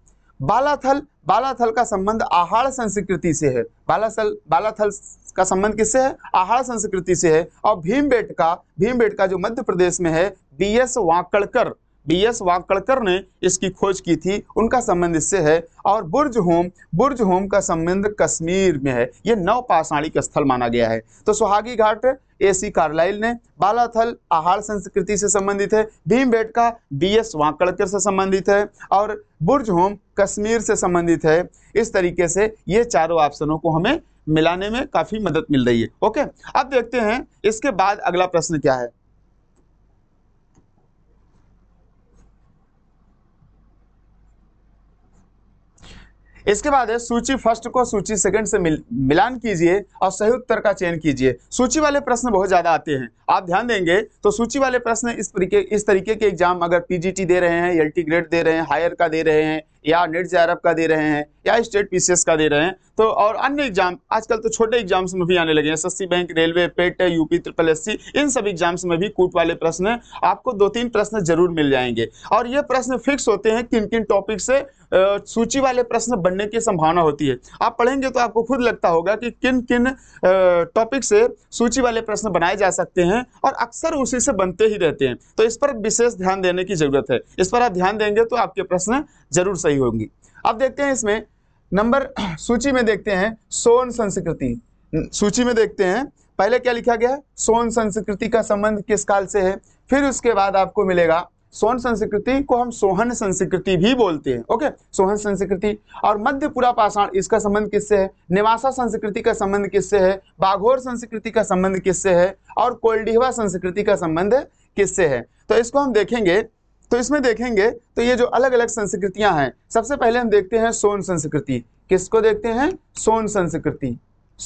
बालाथल बालाथल का संबंध आहार संस्कृति से है बालाथल बालाथल का संबंध किससे है आहार संस्कृति से है और भीम का भीम का जो मध्य प्रदेश में है B S Wakankar B S Wakankar ने इसकी खोज की थी उनका संबंध इससे है और बुर्ज होम बुर्ज होम का संबंध कश्मीर में है यह नौ पाषाणिक स्थल माना गया है तो सुहागी घाट ए सी कार्लाइल ने बालाथल आहार संस्कृति से संबंधित है भीम का बी एस वाकड़कर से संबंधित है और बुर्ज होम कश्मीर से संबंधित है इस तरीके से ये चारों ऑप्शनों को हमें मिलाने में काफ़ी मदद मिल रही है ओके अब देखते हैं इसके बाद अगला प्रश्न क्या है इसके बाद है सूची फर्स्ट को सूची सेकंड से मिल, मिलान कीजिए और सही उत्तर का चयन कीजिए सूची वाले प्रश्न बहुत ज़्यादा आते हैं आप ध्यान देंगे तो सूची वाले प्रश्न इस तरीके इस तरीके के एग्जाम अगर पीजीटी दे रहे हैं एल ग्रेड दे रहे हैं हायर का दे रहे हैं या नेट जे का दे रहे हैं या स्टेट पीसीएस का दे रहे हैं तो और अन्य एग्जाम आजकल तो छोटे एग्जाम्स में भी आने लगे हैं S bank railway PET UP triple S इन सब एग्जाम्स में भी कूट वाले प्रश्न आपको दो तीन प्रश्न जरूर मिल जाएंगे और ये प्रश्न फिक्स होते हैं किन किन टॉपिक से सूची वाले प्रश्न बनने की संभावना होती है आप पढ़ेंगे तो आपको खुद लगता होगा कि किन किन टॉपिक से सूची वाले प्रश्न बनाए जा सकते हैं और अक्सर उसी से बनते ही रहते हैं तो इस पर विशेष ध्यान देने की जरूरत है इस पर आप ध्यान देंगे तो आपके प्रश्न जरूर सही होंगे अब देखते हैं इसमें नंबर सूची में देखते हैं सोन संस्कृति सूची में देखते हैं पहले क्या लिखा गया है सोन संस्कृति का संबंध किस काल से है फिर उसके बाद आपको मिलेगा सोन संस्कृति को हम सोहन संस्कृति भी बोलते हैं ओके सोहन संस्कृति और मध्यपुरा पाषाण इसका संबंध किससे है निवासा संस्कृति का संबंध किससे है बाघोर संस्कृति का संबंध किससे है और कोल्डिहवा संस्कृति का संबंध किससे है तो इसको हम देखेंगे तो इसमें देखेंगे तो ये जो अलग अलग संस्कृतियां हैं सबसे पहले हम देखते हैं सोन संस्कृति किसको देखते हैं सोन संस्कृति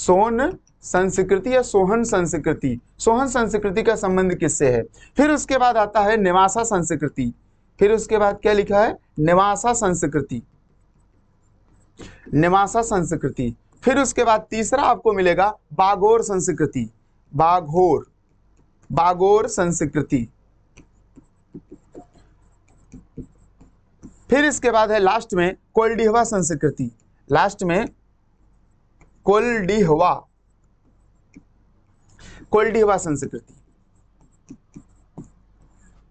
सोन संस्कृति या सोहन संस्कृति सोहन संस्कृति का संबंध किससे है फिर उसके बाद आता है निवासा संस्कृति फिर उसके बाद क्या लिखा है निवासा संस्कृति निवासा संस्कृति फिर उसके बाद तीसरा आपको मिलेगा बागोर संस्कृति बाघोर बागोर संस्कृति फिर इसके बाद है लास्ट में कोलडीहवा संस्कृति लास्ट में कोलडीहवा कोलडीहवा संस्कृति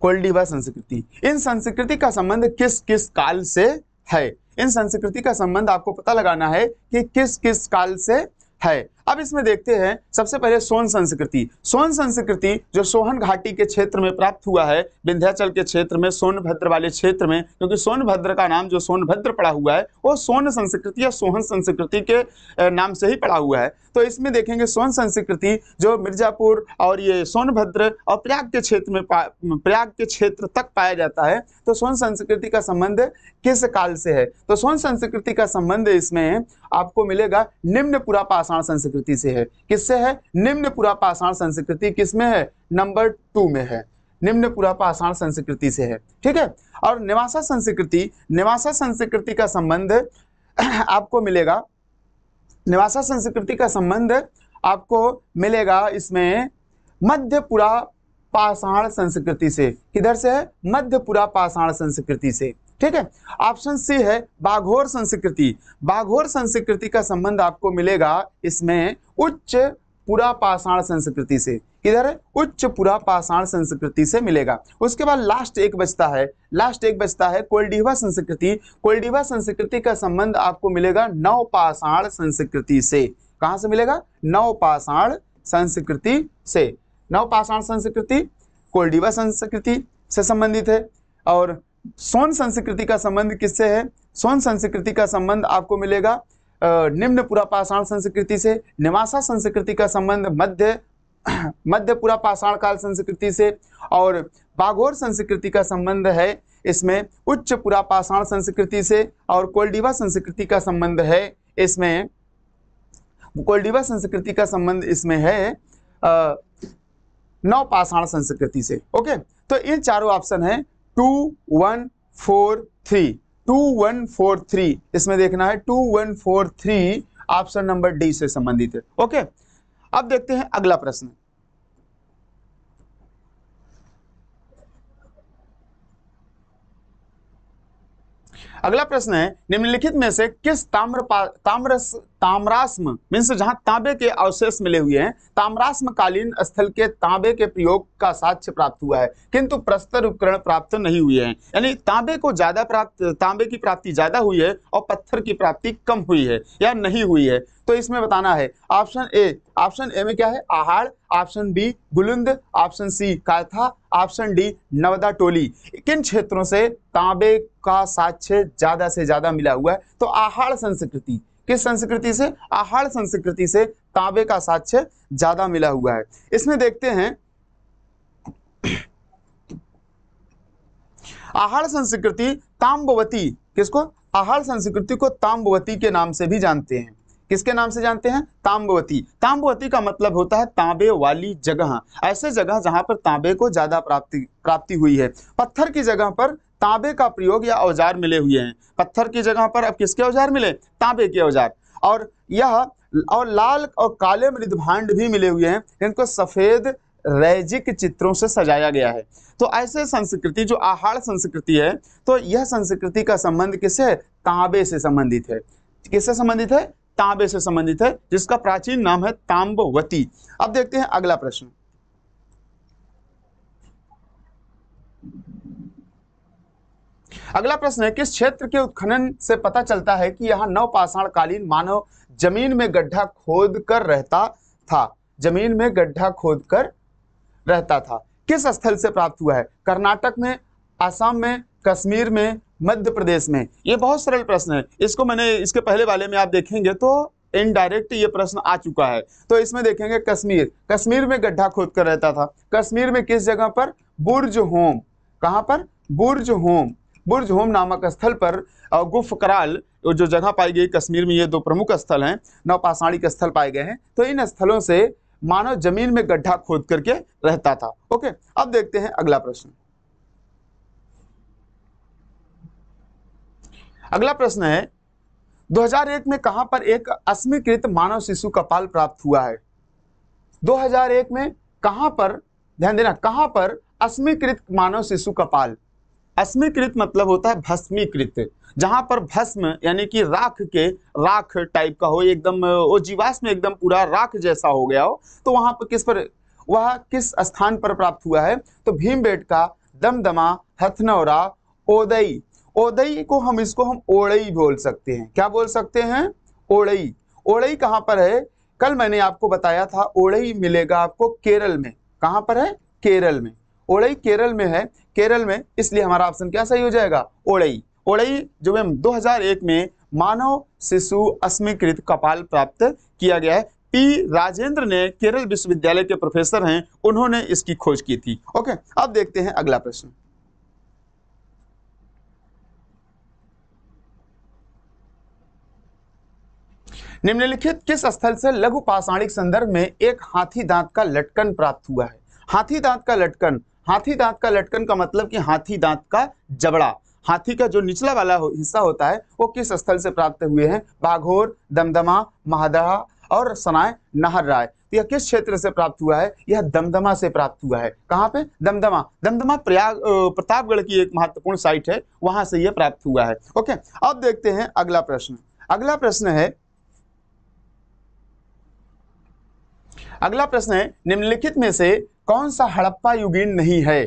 कोल्डिवा संस्कृति इन संस्कृति का संबंध किस किस काल से है इन संस्कृति का संबंध आपको पता लगाना है कि किस किस काल से है अब इसमें देखते हैं सबसे पहले सोन संस्कृति सोन संस्कृति जो सोहन घाटी के क्षेत्र में प्राप्त हुआ है विंध्याचल के क्षेत्र में सोनभद्र वाले क्षेत्र में क्योंकि सोनभद्र का नाम जो सोनभद्र पड़ा हुआ है वो सोन संस्कृति या सोहन संस्कृति के नाम से ही पड़ा हुआ है तो इसमें देखेंगे सोन संस्कृति जो मिर्जापुर और ये सोनभद्र और प्रयाग के क्षेत्र में प्रयाग के क्षेत्र तक पाया जाता है तो सोन संस्कृति का संबंध किस काल से है तो सोन संस्कृति का संबंध इसमें आपको मिलेगा निम्न पुरापाषाण संस्कृति संस्कृति से है किससे है निम्न पुरा पाषाण संस्कृति किसमें है नंबर टू में है निम्न पुरा पाषाण संस्कृति से है ठीक है और निवासा संस्कृति निवासा संस्कृति का संबंध आपको मिलेगा निवासा संस्कृति का संबंध आपको मिलेगा इसमें मध्यपुरा पाषाण संस्कृति से किधर से है मध्यपुरा पाषाण संस्कृति से ठीक है ऑप्शन सी है बाघोर संस्कृति बाघोर संस्कृति का संबंध आपको मिलेगा इसमें उच्च पुरा पाषाण संस्कृति से किधर है उच्च पुरा पाषाण संस्कृति से मिलेगा उसके बाद लास्ट एक बचता है लास्ट एक बचता है कोलडीवा संस्कृति कोलडीवा संस्कृति का संबंध आपको मिलेगा नव पाषाण संस्कृति से कहां से मिलेगा नव पाषाण संस्कृति से नव पाषाण संस्कृति कोलडीवा संस्कृति से संबंधित है और सोन संस्कृति का संबंध किससे है सोन संस्कृति का संबंध आपको मिलेगा निम्न पुरापाषाण संस्कृति से निवासा संस्कृति का संबंध मध्य मध्य पुरा पाषाण काल संस्कृति से और बाघोर संस्कृति का संबंध है इसमें उच्च पुरा पाषाण संस्कृति से और कोल्डिवा संस्कृति का संबंध है इसमें कोल्डिवा संस्कृति का संबंध इसमें है नवपाषाण संस्कृति से ओके तो इन चारों ऑप्शन हैं two one four three two one four three इसमें देखना है two one four three option number D से संबंधित है ओके अब देखते हैं अगला प्रश्न अगला प्रश्न है निम्नलिखित में से किस ताम्र ताम्र ताम्रास्म मीन्स जहां तांबे के अवशेष मिले हुए हैं ताम्रास्म कालीन स्थल के तांबे के प्रयोग का साक्ष्य प्राप्त हुआ है किंतु प्रस्तर उपकरण प्राप्त नहीं हुए हैं यानी तांबे को ज्यादा प्राप्त तांबे की प्राप्ति ज्यादा हुई है और पत्थर की प्राप्ति कम हुई है या नहीं हुई है तो इसमें बताना है ऑप्शन ए ऑप्शन ए में क्या है Ahar option B Buland option C Kayatha option D Navdatoli किन क्षेत्रों से तांबे का साक्ष्य ज्यादा से ज्यादा मिला हुआ है तो आहाड़ संस्कृति किस संस्कृति से आहाड़ संस्कृति से तांबे का साक्ष्य ज्यादा मिला हुआ है इसमें देखते हैं आहार संस्कृति ताम्बवती किसको आहार संस्कृति को ताम्बवती के नाम से भी जानते हैं किसके नाम से जानते हैं ताम्बवती ताम्बवती का मतलब होता है तांबे वाली जगह ऐसे जगह जहां पर तांबे को ज्यादा प्राप्ति प्राप्ति हुई है पत्थर की जगह पर तांबे का प्रयोग या औजार मिले हुए हैं पत्थर की जगह पर अब किसके औजार मिले तांबे के औजार और यह और लाल और काले मृद भांड भी मिले हुए हैं इनको सफ़ेद रैजिक चित्रों से सजाया गया है तो ऐसे संस्कृति जो आहाड़ संस्कृति है तो यह संस्कृति का संबंध किससे तांबे से संबंधित है किससे संबंधित है तांबे से संबंधित है जिसका प्राचीन नाम है तांबवती अब देखते हैं अगला प्रश्न अगला प्रश्न है किस क्षेत्र के उत्खनन से पता चलता है कि यहाँ कालीन मानव जमीन में गड्ढा खोद कर रहता था जमीन में गड्ढा खोद कर रहता था किस स्थल से प्राप्त हुआ है कर्नाटक में आसाम में कश्मीर में मध्य प्रदेश में ये बहुत सरल प्रश्न है इसको मैंने इसके पहले वाले में आप देखेंगे तो इनडायरेक्ट ये प्रश्न आ चुका है तो इसमें देखेंगे कश्मीर कश्मीर में गड्ढा खोद कर रहता था कश्मीर में किस जगह पर बुर्ज होम कहाँ पर बुर्ज होम बुर्ज होम नामक स्थल पर गुफ कराल जो जगह पाई गई कश्मीर में ये दो प्रमुख स्थल हैं के स्थल पाए गए हैं तो इन स्थलों से मानव जमीन में गड्ढा खोद करके रहता था ओके अब देखते हैं अगला प्रश्न अगला प्रश्न है 2001 में कहां पर एक अस्मीकृत मानव शिशु कपाल प्राप्त हुआ है 2001 में कहां पर ध्यान देना कहां पर अस्मीकृत मानव शिशु कपाल अस्मीकृत मतलब होता है भस्मीकृत जहां पर भस्म यानी कि राख के राख टाइप का हो एकदम वो जीवाश्म एकदम पूरा राख जैसा हो गया हो तो वहां पर किस पर वह किस स्थान पर प्राप्त हुआ है तो बेट का दमदमा हथनौरा ओदई ओदई को हम इसको हम ओड़ई बोल सकते हैं क्या बोल सकते हैं ओड़ई ओड़ई कहाँ पर है कल मैंने आपको बताया था ओड़ई मिलेगा आपको केरल में कहाँ पर है केरल में ओड़ई केरल में है केरल में इसलिए हमारा ऑप्शन क्या सही हो जाएगा ओड़ई ओड़ई जो है 2001 में मानव शिशु अस्मीकृत कपाल प्राप्त किया गया है पी राजेंद्र ने केरल विश्वविद्यालय के प्रोफेसर हैं उन्होंने इसकी खोज की थी ओके अब देखते हैं अगला प्रश्न निम्नलिखित किस स्थल से लघु पाषाणिक संदर्भ में एक हाथी दांत का लटकन प्राप्त हुआ है हाथी दांत का लटकन हाथी दांत का लटकन का मतलब कि हाथी दांत का जबड़ा हाथी का जो निचला वाला हो, हिस्सा होता है वो किस स्थल से प्राप्त हुए हैं बाघोर दमदमा महादहा और सनाय नहर राय तो यह किस क्षेत्र से प्राप्त हुआ है यह दमदमा से प्राप्त हुआ है कहाँ पे दमदमा दमदमा प्रयाग प्रतापगढ़ की एक महत्वपूर्ण साइट है वहां से यह प्राप्त हुआ है ओके अब देखते हैं अगला प्रश्न अगला प्रश्न है अगला प्रश्न है निम्नलिखित में से कौन सा हड़प्पा युगीन नहीं है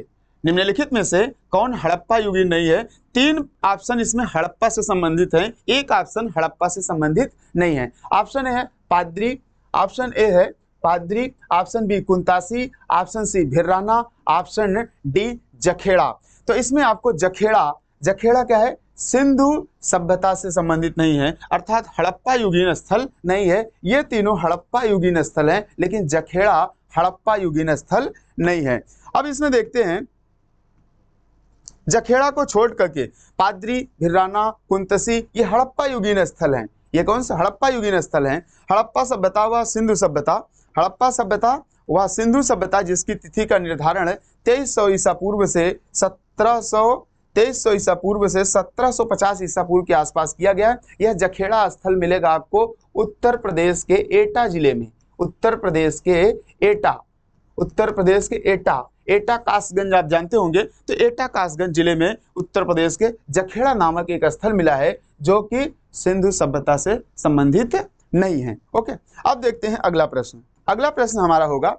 निम्नलिखित में से कौन हड़प्पा युगीन नहीं है तीन ऑप्शन इसमें हड़प्पा से संबंधित हैं एक ऑप्शन हड़प्पा से संबंधित नहीं है ऑप्शन ए है पादरी ऑप्शन ए है Padri option B Kuntasi option C Bhirrana option D Jakhera तो इसमें आपको जखेड़ा जखेड़ा क्या है सिंधु सभ्यता से संबंधित नहीं है अर्थात हड़प्पा युगीन स्थल नहीं है ये तीनों हड़प्पा युगीन स्थल हैं लेकिन जखेड़ा हड़प्पा युगीन स्थल नहीं है अब इसमें देखते हैं जखेड़ा को छोड़ करके पादरी भिर्राना कुंतसी ये हड़प्पा युगीन स्थल हैं ये कौन सा हड़प्पा युगीन स्थल हैं हड़प्पा सभ्यता व सिंधु सभ्यता हड़प्पा सभ्यता वह सिंधु सभ्यता जिसकी तिथि का निर्धारण तेईस सौ ईसा पूर्व से सत्रह सौ तेईस सौ ईसा पूर्व से 1750 ईसा पूर्व के आसपास किया गया है यह जखेड़ा स्थल मिलेगा आपको उत्तर प्रदेश के एटा जिले में उत्तर प्रदेश के एटा उत्तर प्रदेश के एटा एटा कासगंज आप जानते होंगे तो एटा कासगंज जिले में उत्तर प्रदेश के जखेड़ा नामक एक स्थल मिला है जो कि सिंधु सभ्यता से संबंधित नहीं है ओके अब देखते हैं अगला प्रश्न अगला प्रश्न हमारा होगा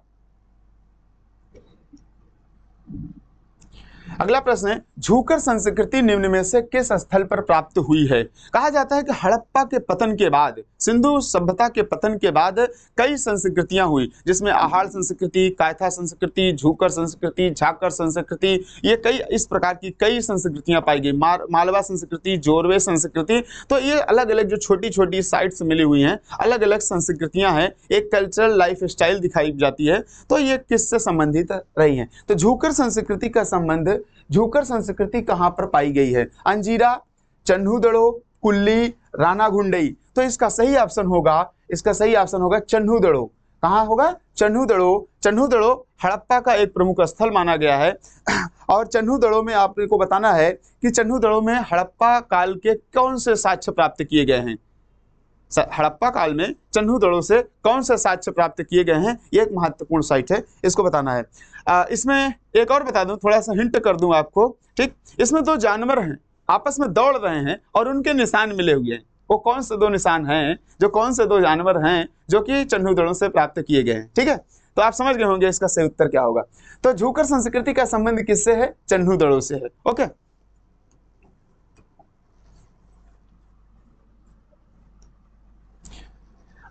अगला प्रश्न है झूकर संस्कृति निम्न में से किस स्थल पर प्राप्त हुई है कहा जाता है कि हड़प्पा के पतन के बाद सिंधु सभ्यता के पतन के बाद कई संस्कृतियां हुई जिसमें आहार संस्कृति कायथा संस्कृति झूकर संस्कृति झाकर संस्कृति ये कई इस प्रकार की कई संस्कृतियां पाई गई मालवा संस्कृति जोरवे संस्कृति तो ये अलग अलग जो छोटी छोटी साइट्स मिली हुई हैं अलग अलग संस्कृतियां हैं एक कल्चरल लाइफ दिखाई जाती है तो ये किससे संबंधित रही है तो झूकर संस्कृति का संबंध झूकर संस्कृति कहाँ पर पाई गई है अंजीरा चन्हूदड़ो कुल्ली राना घुंडई तो इसका सही ऑप्शन होगा इसका सही ऑप्शन होगा चन्हूदड़ो कहाँ होगा चन्हूदड़ो चन्हूदड़ो हड़प्पा का एक प्रमुख स्थल माना गया है और चन्हूदड़ो में आपने को बताना है कि चन्हूदड़ो में हड़प्पा काल के कौन से साक्ष्य प्राप्त किए गए हैं हड़प्पा काल में चन्हू दड़ों से कौन से साक्ष्य प्राप्त किए गए हैं ये एक महत्वपूर्ण साइट है इसको बताना है आ, इसमें एक और बता दूं थोड़ा सा हिंट कर दूं आपको ठीक इसमें दो जानवर हैं आपस में दौड़ रहे हैं और उनके निशान मिले हुए हैं वो कौन से दो निशान हैं जो कौन से दो जानवर हैं जो कि चन्हू दड़ों से प्राप्त किए गए हैं ठीक है तो आप समझ गए होंगे इसका सही उत्तर क्या होगा तो झूकर संस्कृति का संबंध किससे है चन्हू दड़ों से है ओके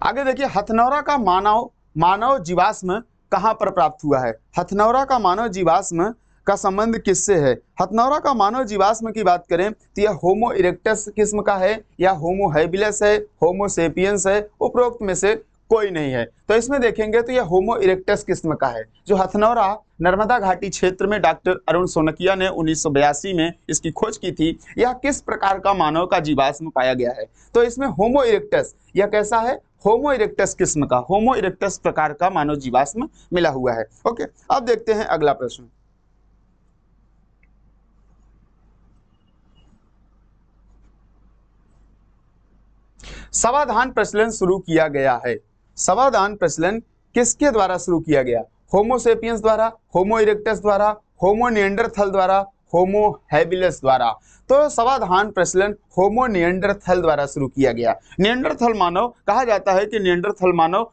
आगे देखिए हथनौरा का मानव मानव जीवाश्म कहाँ पर प्राप्त हुआ है हथनौरा का मानव जीवाश्म का संबंध किससे है हथनौरा का मानव जीवाश्म की बात करें तो यह होमो इरेक्टस किस्म का है या होमो हैबिलस है होमो सेपियंस है उपरोक्त में से कोई नहीं है तो इसमें देखेंगे तो यह होमो इरेक्टस किस्म का है जो हथनौरा नर्मदा घाटी क्षेत्र में डॉक्टर अरुण सोनकिया ने उन्नीस में इसकी खोज की थी यह किस प्रकार का मानव का जीवाश्म पाया गया है तो इसमें होमो इरेक्टस यह कैसा है होमो इरेक्टस किस्म का होमो इरेक्टस प्रकार का मानव जीवाश्म मिला हुआ है ओके अब देखते हैं अगला प्रश्न सवाधान प्रचलन शुरू किया गया है सवाधान प्रचलन किसके द्वारा शुरू किया गया होमोसेपियंस द्वारा होमो इरेक्टस द्वारा होमो द्वारा होमो हैबिलस द्वारा तो सवाधान प्रचलन होमो नियंडरथल द्वारा शुरू किया गया नियंडरथल मानव कहा जाता है कि नियंडरथल मानव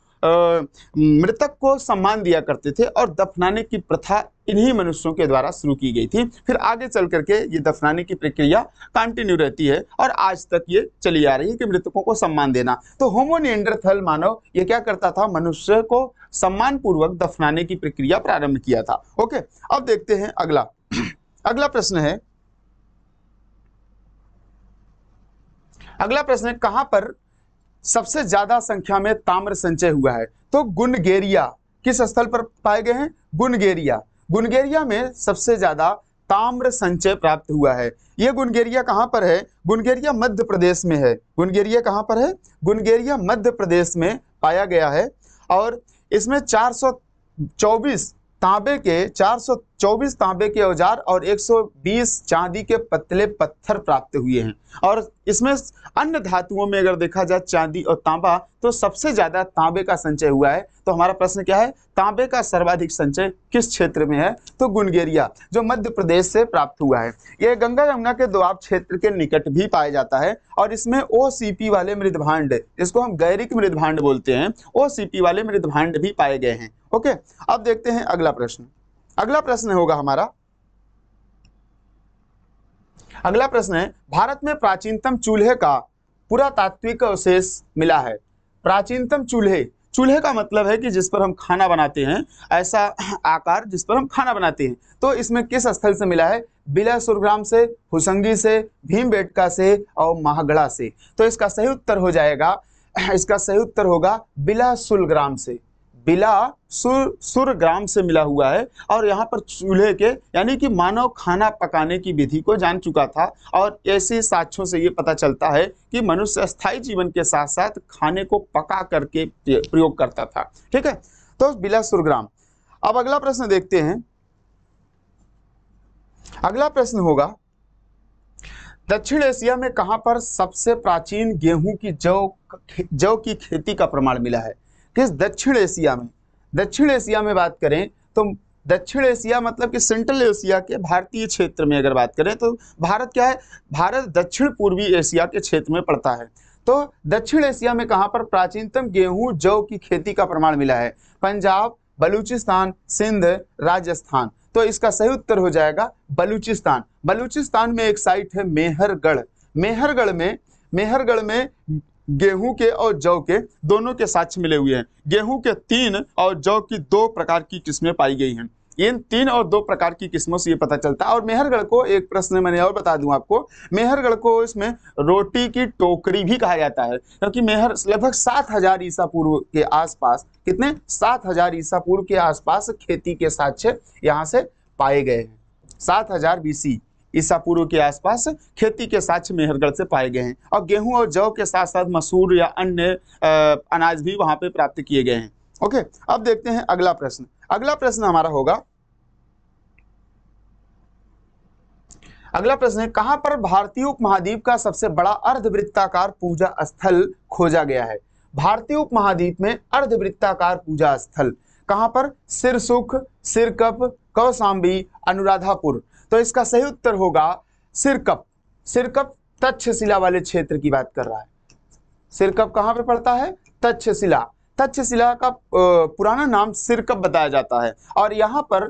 मृतक को सम्मान दिया करते थे और दफनाने की प्रथा इन्हीं मनुष्यों के द्वारा शुरू की गई थी फिर आगे चल करके ये दफनाने की प्रक्रिया कंटिन्यू रहती है और आज तक ये चली आ रही है कि मृतकों को सम्मान देना तो होमोनियंडरथल मानव ये क्या करता था मनुष्य को सम्मान पूर्वक दफनाने की प्रक्रिया प्रारंभ किया था ओके अब देखते हैं अगला अगला प्रश्न है अगला प्रश्न है कहां पर सबसे ज्यादा संख्या में ताम्र संचय हुआ है तो गुनगेरिया किस स्थल पर पाए गए हैं गुनगेरिया गुनगेरिया में सबसे ज्यादा ताम्र संचय प्राप्त हुआ है यह गुनगेरिया कहाँ पर है गुनगेरिया मध्य प्रदेश में है गुनगेरिया कहाँ पर है गुनगेरिया मध्य प्रदेश में पाया गया है और इसमें 424 तांबे के 424 तांबे के औजार और 120 चांदी के पतले पत्थर प्राप्त हुए हैं और इसमें अन्य धातुओं में अगर देखा जाए चांदी और तांबा तो सबसे ज़्यादा तांबे का संचय हुआ है तो हमारा प्रश्न क्या है तांबे का सर्वाधिक संचय किस क्षेत्र में है तो गुनगेरिया जो मध्य प्रदेश से प्राप्त हुआ है यह गंगा यमुना के दुआब क्षेत्र के निकट भी पाया जाता है और इसमें ओ वाले मृदभांड जिसको हम गैरिक मृदभांड बोलते हैं ओ वाले मृदभांड भी पाए गए हैं ओके अब देखते हैं अगला प्रश्न अगला प्रश्न होगा हमारा अगला प्रश्न है भारत में प्राचीनतम चूल्हे का पुरातात्विक अवशेष मिला है प्राचीनतम चूल्हे चूल्हे का मतलब है कि जिस पर हम खाना बनाते हैं ऐसा आकार जिस पर हम खाना बनाते हैं तो इसमें किस स्थल से मिला है बिलासुरग्राम से हुसंगी से भीमबेटका से और महागढ़ा से तो इसका सही उत्तर हो जाएगा इसका सही उत्तर होगा बिलासुलग्राम से बिला सुर सुर ग्राम से मिला हुआ है और यहाँ पर चूल्हे के यानी कि मानव खाना पकाने की विधि को जान चुका था और ऐसे साक्ष्यों से ये पता चलता है कि मनुष्य स्थायी जीवन के साथ साथ खाने को पका करके प्रयोग करता था ठीक है तो बिला ग्राम अब अगला प्रश्न देखते हैं अगला प्रश्न होगा दक्षिण एशिया में कहां पर सबसे प्राचीन गेहूं की जौ जौ की खेती का प्रमाण मिला है किस दक्षिण एशिया में दक्षिण एशिया में बात करें तो दक्षिण एशिया मतलब कि सेंट्रल एशिया के भारतीय क्षेत्र में अगर बात करें तो भारत क्या है भारत दक्षिण पूर्वी एशिया के क्षेत्र में पड़ता है तो दक्षिण एशिया में कहाँ पर प्राचीनतम गेहूं जौ की खेती का प्रमाण मिला है पंजाब बलूचिस्तान सिंध राजस्थान तो इसका सही उत्तर हो जाएगा बलूचिस्तान बलूचिस्तान में एक साइट है मेहरगढ़ मेहरगढ़ में मेहरगढ़ में गेहूं के और जौ के दोनों के साक्ष्य मिले हुए हैं गेहूं के तीन और जौ की दो प्रकार की किस्में पाई गई हैं इन तीन और दो प्रकार की किस्मों से ये पता चलता है और मेहरगढ़ को एक प्रश्न मैंने और बता दूं आपको मेहरगढ़ को इसमें रोटी की टोकरी भी कहा जाता है क्योंकि मेहर लगभग सात हजार ईसा पूर्व के आसपास कितने सात हजार ईसा पूर्व के आसपास खेती के साक्ष्य यहाँ से पाए गए हैं सात हजार बीसी ईसा पूर्व के आसपास खेती के साक्ष मेहरगढ़ से पाए गए हैं और गेहूं और जौ के साथ साथ मसूर या अन्य अनाज भी वहां पे प्राप्त किए गए हैं ओके अब देखते हैं अगला प्रश्न अगला प्रश्न हमारा होगा अगला प्रश्न है कहां पर भारतीय उपमहाद्वीप का सबसे बड़ा अर्धवृत्ताकार पूजा स्थल खोजा गया है भारतीय उपमहाद्वीप में अर्धवृत्ताकार पूजा स्थल कहां पर सिरसुख सिरकप कौसाम्बी अनुराधापुर तो इसका सही उत्तर होगा सिरकप सिरकप तक्षशिला वाले क्षेत्र की बात कर रहा है सिरकप कहाँ पे पड़ता है तक्षशिला तक्षशिला का पुराना नाम सिरकप बताया जाता है और यहाँ पर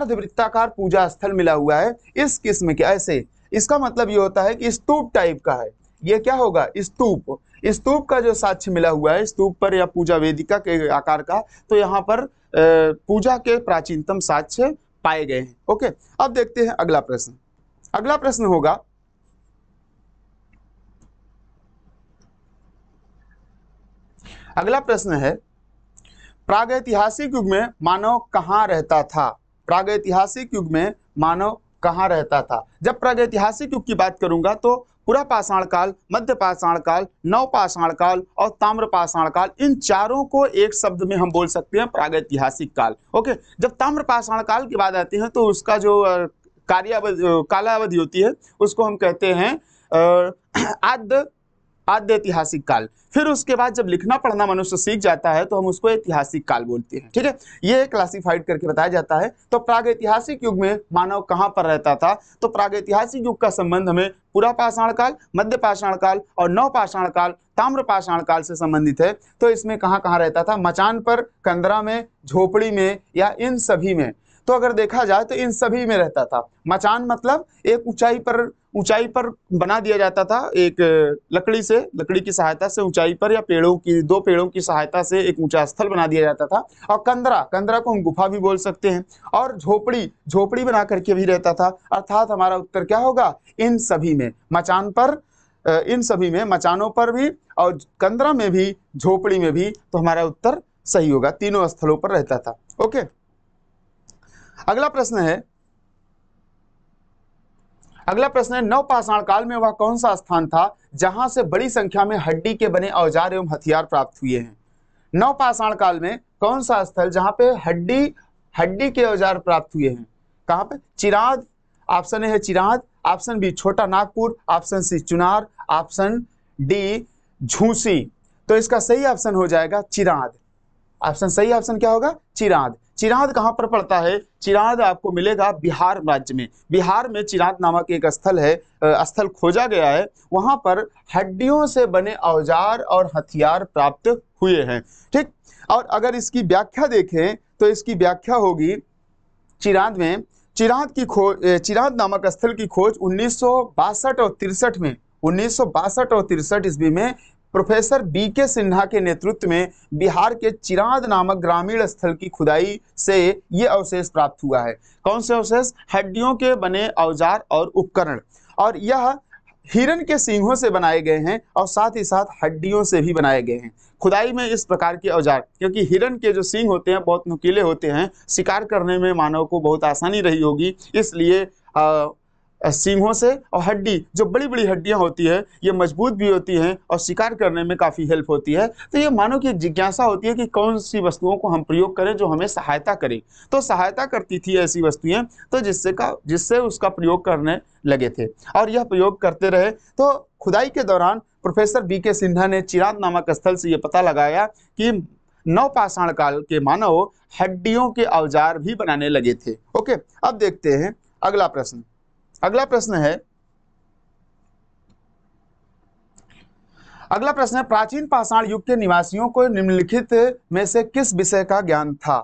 अर्धवृत्ताकार पूजा स्थल मिला हुआ है इस किस्म के ऐसे इसका मतलब ये होता है कि स्तूप टाइप का है ये क्या होगा स्तूप स्तूप का जो साक्ष्य मिला हुआ है स्तूप पर या पूजा वेदिका के आकार का तो यहाँ पर पूजा के प्राचीनतम साक्ष्य पाए गए हैं ओके अब देखते हैं अगला प्रश्न अगला प्रश्न होगा अगला प्रश्न है प्रागैतिहासिक युग में मानव कहाँ रहता था प्रागैतिहासिक युग में मानव कहाँ रहता था जब प्रागैतिहासिक युग की बात करूंगा तो पुरा पाषाण काल मध्य पाषाण काल नव पाषाण काल और ताम्र पाषाण काल इन चारों को एक शब्द में हम बोल सकते हैं प्रागैतिहासिक काल ओके जब ताम्र पाषाण काल की बात आती है तो उसका जो कार्यावधि कालावधि होती है उसको हम कहते हैं आद्य आद्य ऐतिहासिक काल फिर उसके बाद जब लिखना पढ़ना मनुष्य सीख जाता है तो हम उसको ऐतिहासिक काल बोलते हैं ठीक है ये क्लासिफाइड करके बताया जाता है तो प्राग ऐतिहासिक युग में मानव कहाँ पर रहता था तो प्राग ऐतिहासिक युग का संबंध हमें पूरा पाषाण काल मध्य पाषाण काल और नव पाषाण काल ताम्र पाषाण काल से संबंधित है तो इसमें कहाँ कहाँ रहता था मचान पर कंदरा में झोपड़ी में या इन सभी में तो अगर देखा जाए तो इन सभी में रहता था मचान मतलब एक ऊंचाई पर ऊंचाई पर बना दिया जाता था एक लकड़ी से लकड़ी की सहायता से ऊंचाई पर या पेड़ों की दो पेड़ों की सहायता से एक ऊंचा स्थल बना दिया जाता था और कंदरा कंदरा को हम गुफा भी बोल सकते हैं और झोपड़ी झोपड़ी बना करके भी रहता था अर्थात हमारा उत्तर क्या होगा इन सभी में मचान पर इन सभी में मचानों पर भी और कंदरा में भी झोपड़ी में भी तो हमारा उत्तर सही होगा तीनों स्थलों पर रहता था ओके अगला प्रश्न है अगला प्रश्न है नवपाषाण पाषाण काल में वह कौन सा स्थान था जहां से बड़ी संख्या में हड्डी के बने औजार एवं हथियार प्राप्त हुए हैं नवपाषाण पाषाण काल में कौन सा स्थल जहां पे हड्डी हड्डी के औजार प्राप्त हुए हैं कहां पे चिराद ऑप्शन ए है चिराद option B Chhota Nagpur option C Chunar option D Jhusi तो इसका सही ऑप्शन हो जाएगा चिराद ऑप्शन सही ऑप्शन क्या होगा चिराद चिराद कहाँ पर पड़ता है चिराद आपको मिलेगा बिहार राज्य में बिहार में चिराद नामक एक स्थल है स्थल खोजा गया है वहाँ पर हड्डियों से बने औजार और हथियार प्राप्त हुए हैं ठीक और अगर इसकी व्याख्या देखें तो इसकी व्याख्या होगी चिराद में चिराद की खोज चिराद नामक स्थल की खोज उन्नीस और तिरसठ में उन्नीस और तिरसठ ईस्वी में प्रोफेसर बी के सिन्हा के नेतृत्व में बिहार के चिराद नामक ग्रामीण स्थल की खुदाई से ये अवशेष प्राप्त हुआ है कौन से अवशेष हड्डियों के बने औजार और उपकरण और यह हिरण के सिंहों से बनाए गए हैं और साथ ही साथ हड्डियों से भी बनाए गए हैं खुदाई में इस प्रकार के औजार क्योंकि हिरण के जो सिंह होते हैं बहुत नुकीले होते हैं शिकार करने में मानव को बहुत आसानी रही होगी इसलिए सिंहों से और हड्डी जो बड़ी बड़ी हड्डियाँ होती है ये मजबूत भी होती हैं और शिकार करने में काफ़ी हेल्प होती है तो ये मानो की जिज्ञासा होती है कि कौन सी वस्तुओं को हम प्रयोग करें जो हमें सहायता करें तो सहायता करती थी ऐसी वस्तुएँ तो जिससे का जिससे उसका प्रयोग करने लगे थे और यह प्रयोग करते रहे तो खुदाई के दौरान प्रोफेसर बी के सिन्हा ने चिराद नामक स्थल से ये पता लगाया कि नवपाषाण काल के मानव हड्डियों के औजार भी बनाने लगे थे ओके अब देखते हैं अगला प्रश्न अगला प्रश्न है अगला प्रश्न है प्राचीन पाषाण युग के निवासियों को निम्नलिखित में से किस विषय का ज्ञान था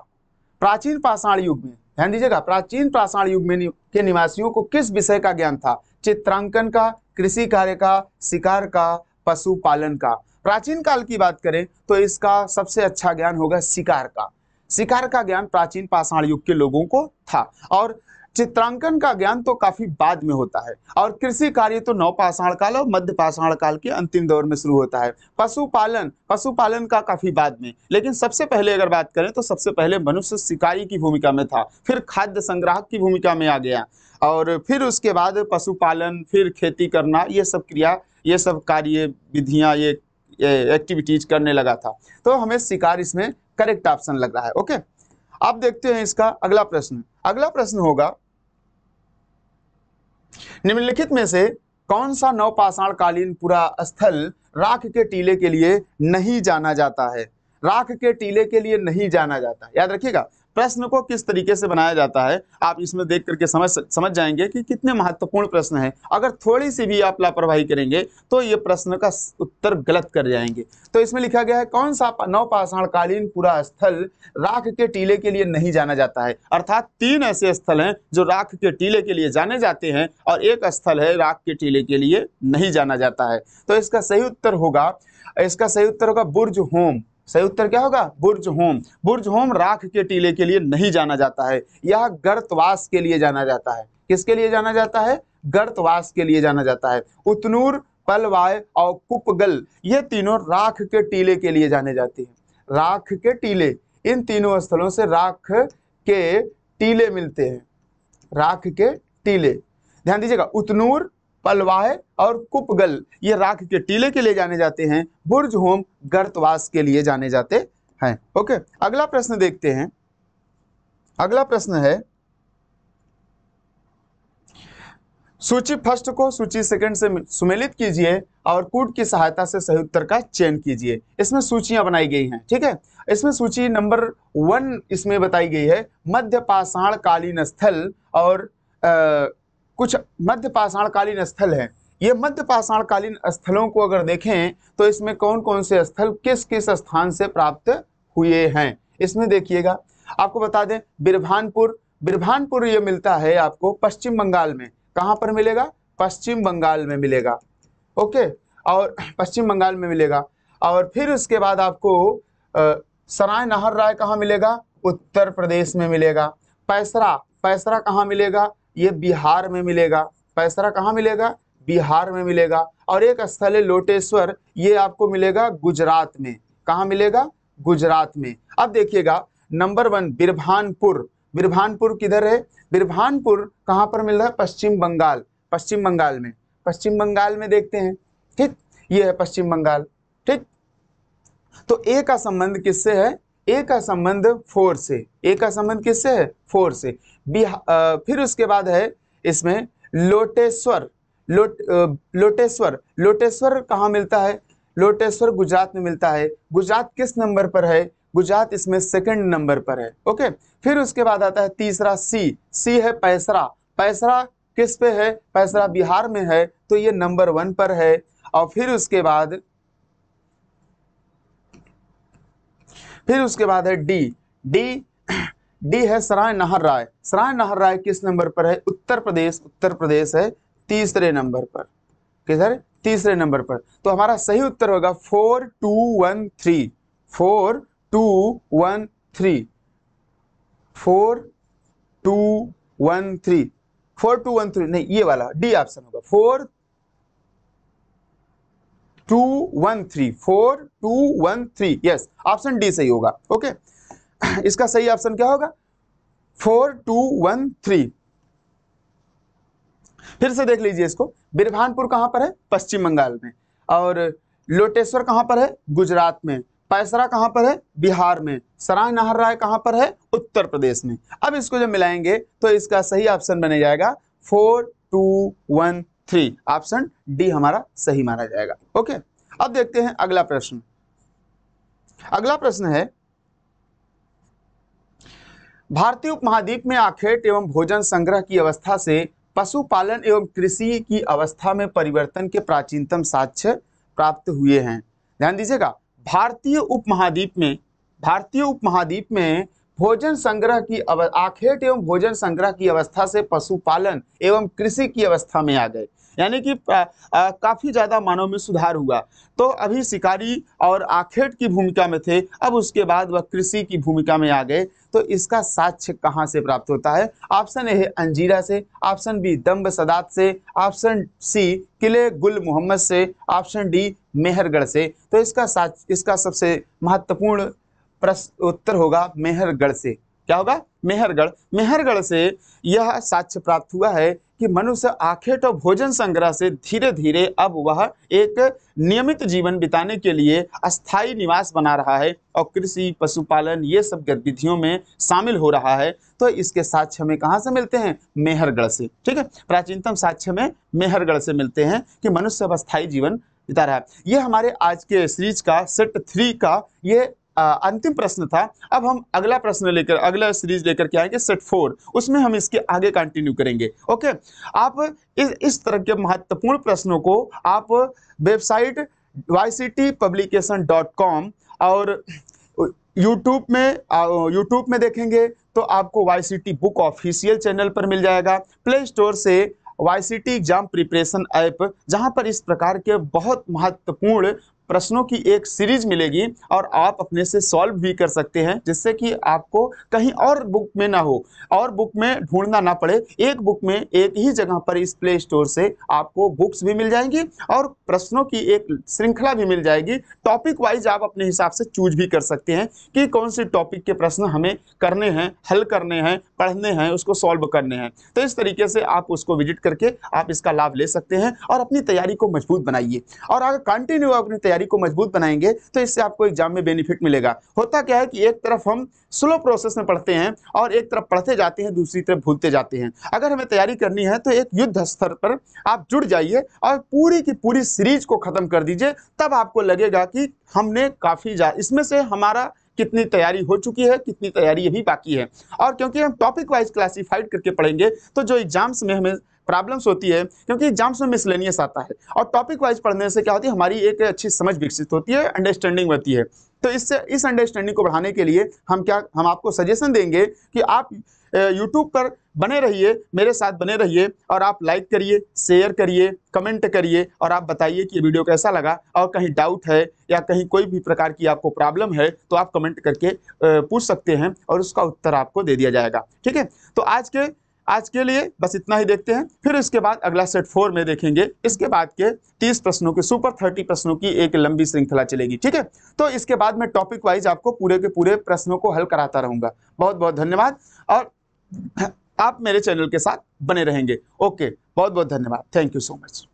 प्राचीन पाषाण युग में ध्यान दीजिएगा प्राचीन पाषाण युग में नि, के निवासियों को किस विषय का ज्ञान था चित्रांकन का कृषि कार्य का शिकार का पशुपालन का प्राचीन काल की बात करें तो इसका सबसे अच्छा ज्ञान होगा शिकार का शिकार का ज्ञान प्राचीन पाषाण युग के लोगों को था और चित्रांकन का ज्ञान तो काफी बाद में होता है और कृषि कार्य तो नवपाषाण काल और मध्य पाषाण काल के अंतिम दौर में शुरू होता है पशुपालन पशुपालन का काफी बाद में लेकिन सबसे पहले अगर बात करें तो सबसे पहले मनुष्य शिकारी की भूमिका में था फिर खाद्य संग्राहक की भूमिका में आ गया और फिर उसके बाद पशुपालन फिर खेती करना ये सब क्रिया ये सब कार्य विधियाँ ये एक्टिविटीज करने लगा था तो हमें शिकार इसमें करेक्ट ऑप्शन लग रहा है ओके आप देखते हैं इसका अगला प्रश्न अगला प्रश्न होगा निम्नलिखित में से कौन सा नवपाषाण कालीन पुरा स्थल राख के टीले के लिए नहीं जाना जाता है राख के टीले के लिए नहीं जाना जाता याद रखिएगा प्रश्न को किस तरीके से बनाया जाता है आप इसमें देख करके समझ समझ जाएंगे कि कितने महत्वपूर्ण प्रश्न हैं अगर थोड़ी सी भी आप लापरवाही करेंगे तो ये प्रश्न का उत्तर गलत कर जाएंगे तो इसमें लिखा गया है कौन सा कालीन पूरा स्थल राख के टीले के लिए नहीं जाना जाता है अर्थात तीन ऐसे स्थल हैं जो राख के टीले के लिए जाने जाते हैं और एक स्थल है राख के टीले के लिए नहीं जाना जाता है तो इसका सही उत्तर होगा इसका सही उत्तर होगा बुर्ज होम सही उत्तर क्या होगा बुर्ज होम बुर्ज होम राख के टीले के लिए नहीं जाना जाता है यह गर्तवास के लिए जाना जाता है किसके लिए जाना जाता है गर्तवास के लिए जाना जाता है उतनूर पलवाय और कुपगल ये तीनों राख के टीले के लिए जाने जाते हैं राख के टीले इन तीनों स्थलों से राख के टीले मिलते हैं राख के टीले ध्यान दीजिएगा उतनूर पलवाह और कुपगल ये राख के टीले के लिए जाने जाते हैं बुर्ज होम गर्तवास के लिए जाने जाते हैं ओके अगला प्रश्न देखते हैं अगला प्रश्न है सूची फर्स्ट को सूची सेकंड से सुमेलित कीजिए और कूट की सहायता से सही उत्तर का चयन कीजिए इसमें सूचियां बनाई गई हैं ठीक है इसमें सूची नंबर वन इसमें बताई गई है मध्य पाषाण कालीन स्थल और आ, कुछ मध्य पाषाणकालीन स्थल हैं ये मध्य पाषाणकालीन स्थलों को अगर देखें तो इसमें कौन कौन से स्थल किस किस स्थान से प्राप्त हुए हैं इसमें देखिएगा आपको बता दें बिरभानपुर बिरभानपुर ये मिलता है आपको पश्चिम बंगाल में कहाँ पर मिलेगा पश्चिम बंगाल में मिलेगा ओके और पश्चिम बंगाल में मिलेगा और फिर उसके बाद आपको सराय नहर राय कहाँ मिलेगा उत्तर प्रदेश में मिलेगा पैसरा पैसरा कहाँ मिलेगा ये बिहार में मिलेगा पैसरा कहाँ मिलेगा बिहार में मिलेगा और एक स्थल है लोटेश्वर ये आपको मिलेगा गुजरात में कहाँ मिलेगा गुजरात में अब देखिएगा नंबर वन बिरभानपुर बिरभानपुर किधर है बिरभानपुर कहाँ पर मिल रहा है पश्चिम बंगाल पश्चिम बंगाल में पश्चिम बंगाल में देखते हैं ठीक ये है पश्चिम बंगाल ठीक तो ए का संबंध किससे है ए का संबंध फोर से ए का संबंध किससे है फोर से फिर उसके बाद है इसमें लोटेश्वर लोट लोटेश्वर लोटेश्वर कहाँ मिलता है लोटेश्वर गुजरात में मिलता है गुजरात किस नंबर पर है गुजरात इसमें सेकंड नंबर पर है ओके फिर उसके बाद आता है तीसरा सी सी है पैसरा पैसरा किस पे है पैसरा बिहार में है तो ये नंबर वन पर है और फिर उसके बाद फिर उसके बाद है डी डी डी है सराय नाहर राय सराय नाहर राय किस नंबर पर है उत्तर प्रदेश उत्तर प्रदेश है तीसरे नंबर पर किधर तीसरे नंबर पर तो हमारा सही उत्तर होगा four two one three four two one three four two one three four two one three नहीं ये वाला डी ऑप्शन होगा four two one three four two one three yes option D सही होगा ओके okay? इसका सही option क्या होगा फोर टू वन थ्री फिर से देख लीजिए इसको बिरभानपुर कहां पर है पश्चिम बंगाल में और लोटेश्वर कहां पर है गुजरात में पैसरा कहां पर है बिहार में सराय नाहर राय कहां पर है उत्तर प्रदेश में अब इसको जब मिलाएंगे तो इसका सही ऑप्शन बने जाएगा four two one three option D हमारा सही माना जाएगा ओके अब देखते हैं अगला प्रश्न अगला प्रश्न है भारतीय उपमहाद्वीप में आखेट एवं भोजन संग्रह की अवस्था से पशुपालन एवं कृषि की अवस्था में परिवर्तन के प्राचीनतम साक्ष्य प्राप्त हुए हैं ध्यान दीजिएगा भारतीय उपमहाद्वीप में भारतीय उपमहाद्वीप में भोजन संग्रह की आखेट एवं भोजन संग्रह की अवस्था से पशुपालन एवं कृषि की अवस्था में आ गए यानी कि काफ़ी ज़्यादा मानव में सुधार हुआ तो अभी शिकारी और आखेट की भूमिका में थे अब उसके बाद वह कृषि की भूमिका में आ गए तो इसका साक्ष्य कहाँ से प्राप्त होता है ऑप्शन ए है अंजीरा से ऑप्शन बी दम्ब सदात से ऑप्शन सी किले गुल मोहम्मद से ऑप्शन डी मेहरगढ़ से तो इसका साक्ष इसका सबसे महत्वपूर्ण प्रश्न उत्तर होगा मेहरगढ़ से क्या होगा मेहरगढ़ मेहरगढ़ से यह साक्ष्य प्राप्त हुआ है कि मनुष्य आखेट और भोजन संग्रह से धीरे धीरे अब वह एक नियमित जीवन बिताने के लिए अस्थायी निवास बना रहा है और कृषि पशुपालन ये सब गतिविधियों में शामिल हो रहा है तो इसके साक्ष्य में कहाँ से मिलते हैं मेहरगढ़ से ठीक है प्राचीनतम साक्ष्य में मेहरगढ़ से मिलते हैं कि मनुष्य अब अस्थायी जीवन बिता रहा है ये हमारे आज के सीरीज का सेट थ्री का ये अंतिम प्रश्न था अब हम अगला प्रश्न लेकर अगला सीरीज लेकर के आएंगे सेट फोर उसमें हम इसके आगे कंटिन्यू करेंगे ओके आप इस इस तरह के महत्वपूर्ण प्रश्नों को आप website Y publication dot com और यूट्यूब में यूट्यूब में देखेंगे तो आपको Y C T book official channel पर मिल जाएगा प्ले स्टोर से Y C T exam preparation app जहां पर इस प्रकार के बहुत महत्वपूर्ण प्रश्नों की एक सीरीज मिलेगी और आप अपने से सॉल्व भी कर सकते हैं जिससे कि आपको कहीं और बुक में ना हो और बुक में ढूंढना ना पड़े एक बुक में एक ही जगह पर इस प्ले स्टोर से आपको बुक्स भी मिल जाएंगी और प्रश्नों की एक श्रृंखला भी मिल जाएगी टॉपिक वाइज आप अपने हिसाब से चूज भी कर सकते हैं कि कौन से टॉपिक के प्रश्न हमें करने हैं हल करने हैं पढ़ने हैं उसको सॉल्व करने हैं तो इस तरीके से आप उसको विजिट करके आप इसका लाभ ले सकते हैं और अपनी तैयारी को मजबूत बनाइए और अगर कंटिन्यू अपनी तैयारी तैयारी को मजबूत बनाएंगे तो इससे आपको एग्जाम में बेनिफिट मिलेगा होता क्या है कि एक तरफ हम स्लो प्रोसेस में पढ़ते हैं और एक तरफ पढ़ते जाते हैं दूसरी तरफ भूलते जाते हैं अगर हमें तैयारी करनी है तो एक युद्ध स्तर पर आप जुड़ जाइए और पूरी की पूरी सीरीज को ख़त्म कर दीजिए तब आपको लगेगा कि हमने काफ़ी जा इसमें से हमारा कितनी तैयारी हो चुकी है कितनी तैयारी अभी बाकी है और क्योंकि हम टॉपिक वाइज क्लासिफाइड करके पढ़ेंगे तो जो एग्जाम्स में हमें प्रॉब्लम्स होती है क्योंकि एग्जाम्स में मिसलेनियस आता है और टॉपिक वाइज पढ़ने से क्या होती है हमारी एक अच्छी समझ विकसित होती है अंडरस्टैंडिंग होती है तो इससे इस अंडरस्टैंडिंग को बढ़ाने के लिए हम क्या हम आपको सजेशन देंगे कि आप यूट्यूब पर बने रहिए मेरे साथ बने रहिए और आप लाइक करिए शेयर करिए कमेंट करिए और आप बताइए कि ये वीडियो कैसा लगा और कहीं डाउट है या कहीं कोई भी प्रकार की आपको प्रॉब्लम है तो आप कमेंट करके पूछ सकते हैं और उसका उत्तर आपको दे दिया जाएगा ठीक है तो आज के आज के लिए बस इतना ही देखते हैं फिर इसके बाद अगला सेट फोर में देखेंगे इसके बाद के तीस प्रश्नों के सुपर थर्टी प्रश्नों की एक लंबी श्रृंखला चलेगी ठीक है तो इसके बाद में टॉपिक वाइज आपको पूरे के पूरे प्रश्नों को हल कराता रहूंगा बहुत बहुत धन्यवाद और आप मेरे चैनल के साथ बने रहेंगे ओके बहुत बहुत धन्यवाद थैंक यू सो मच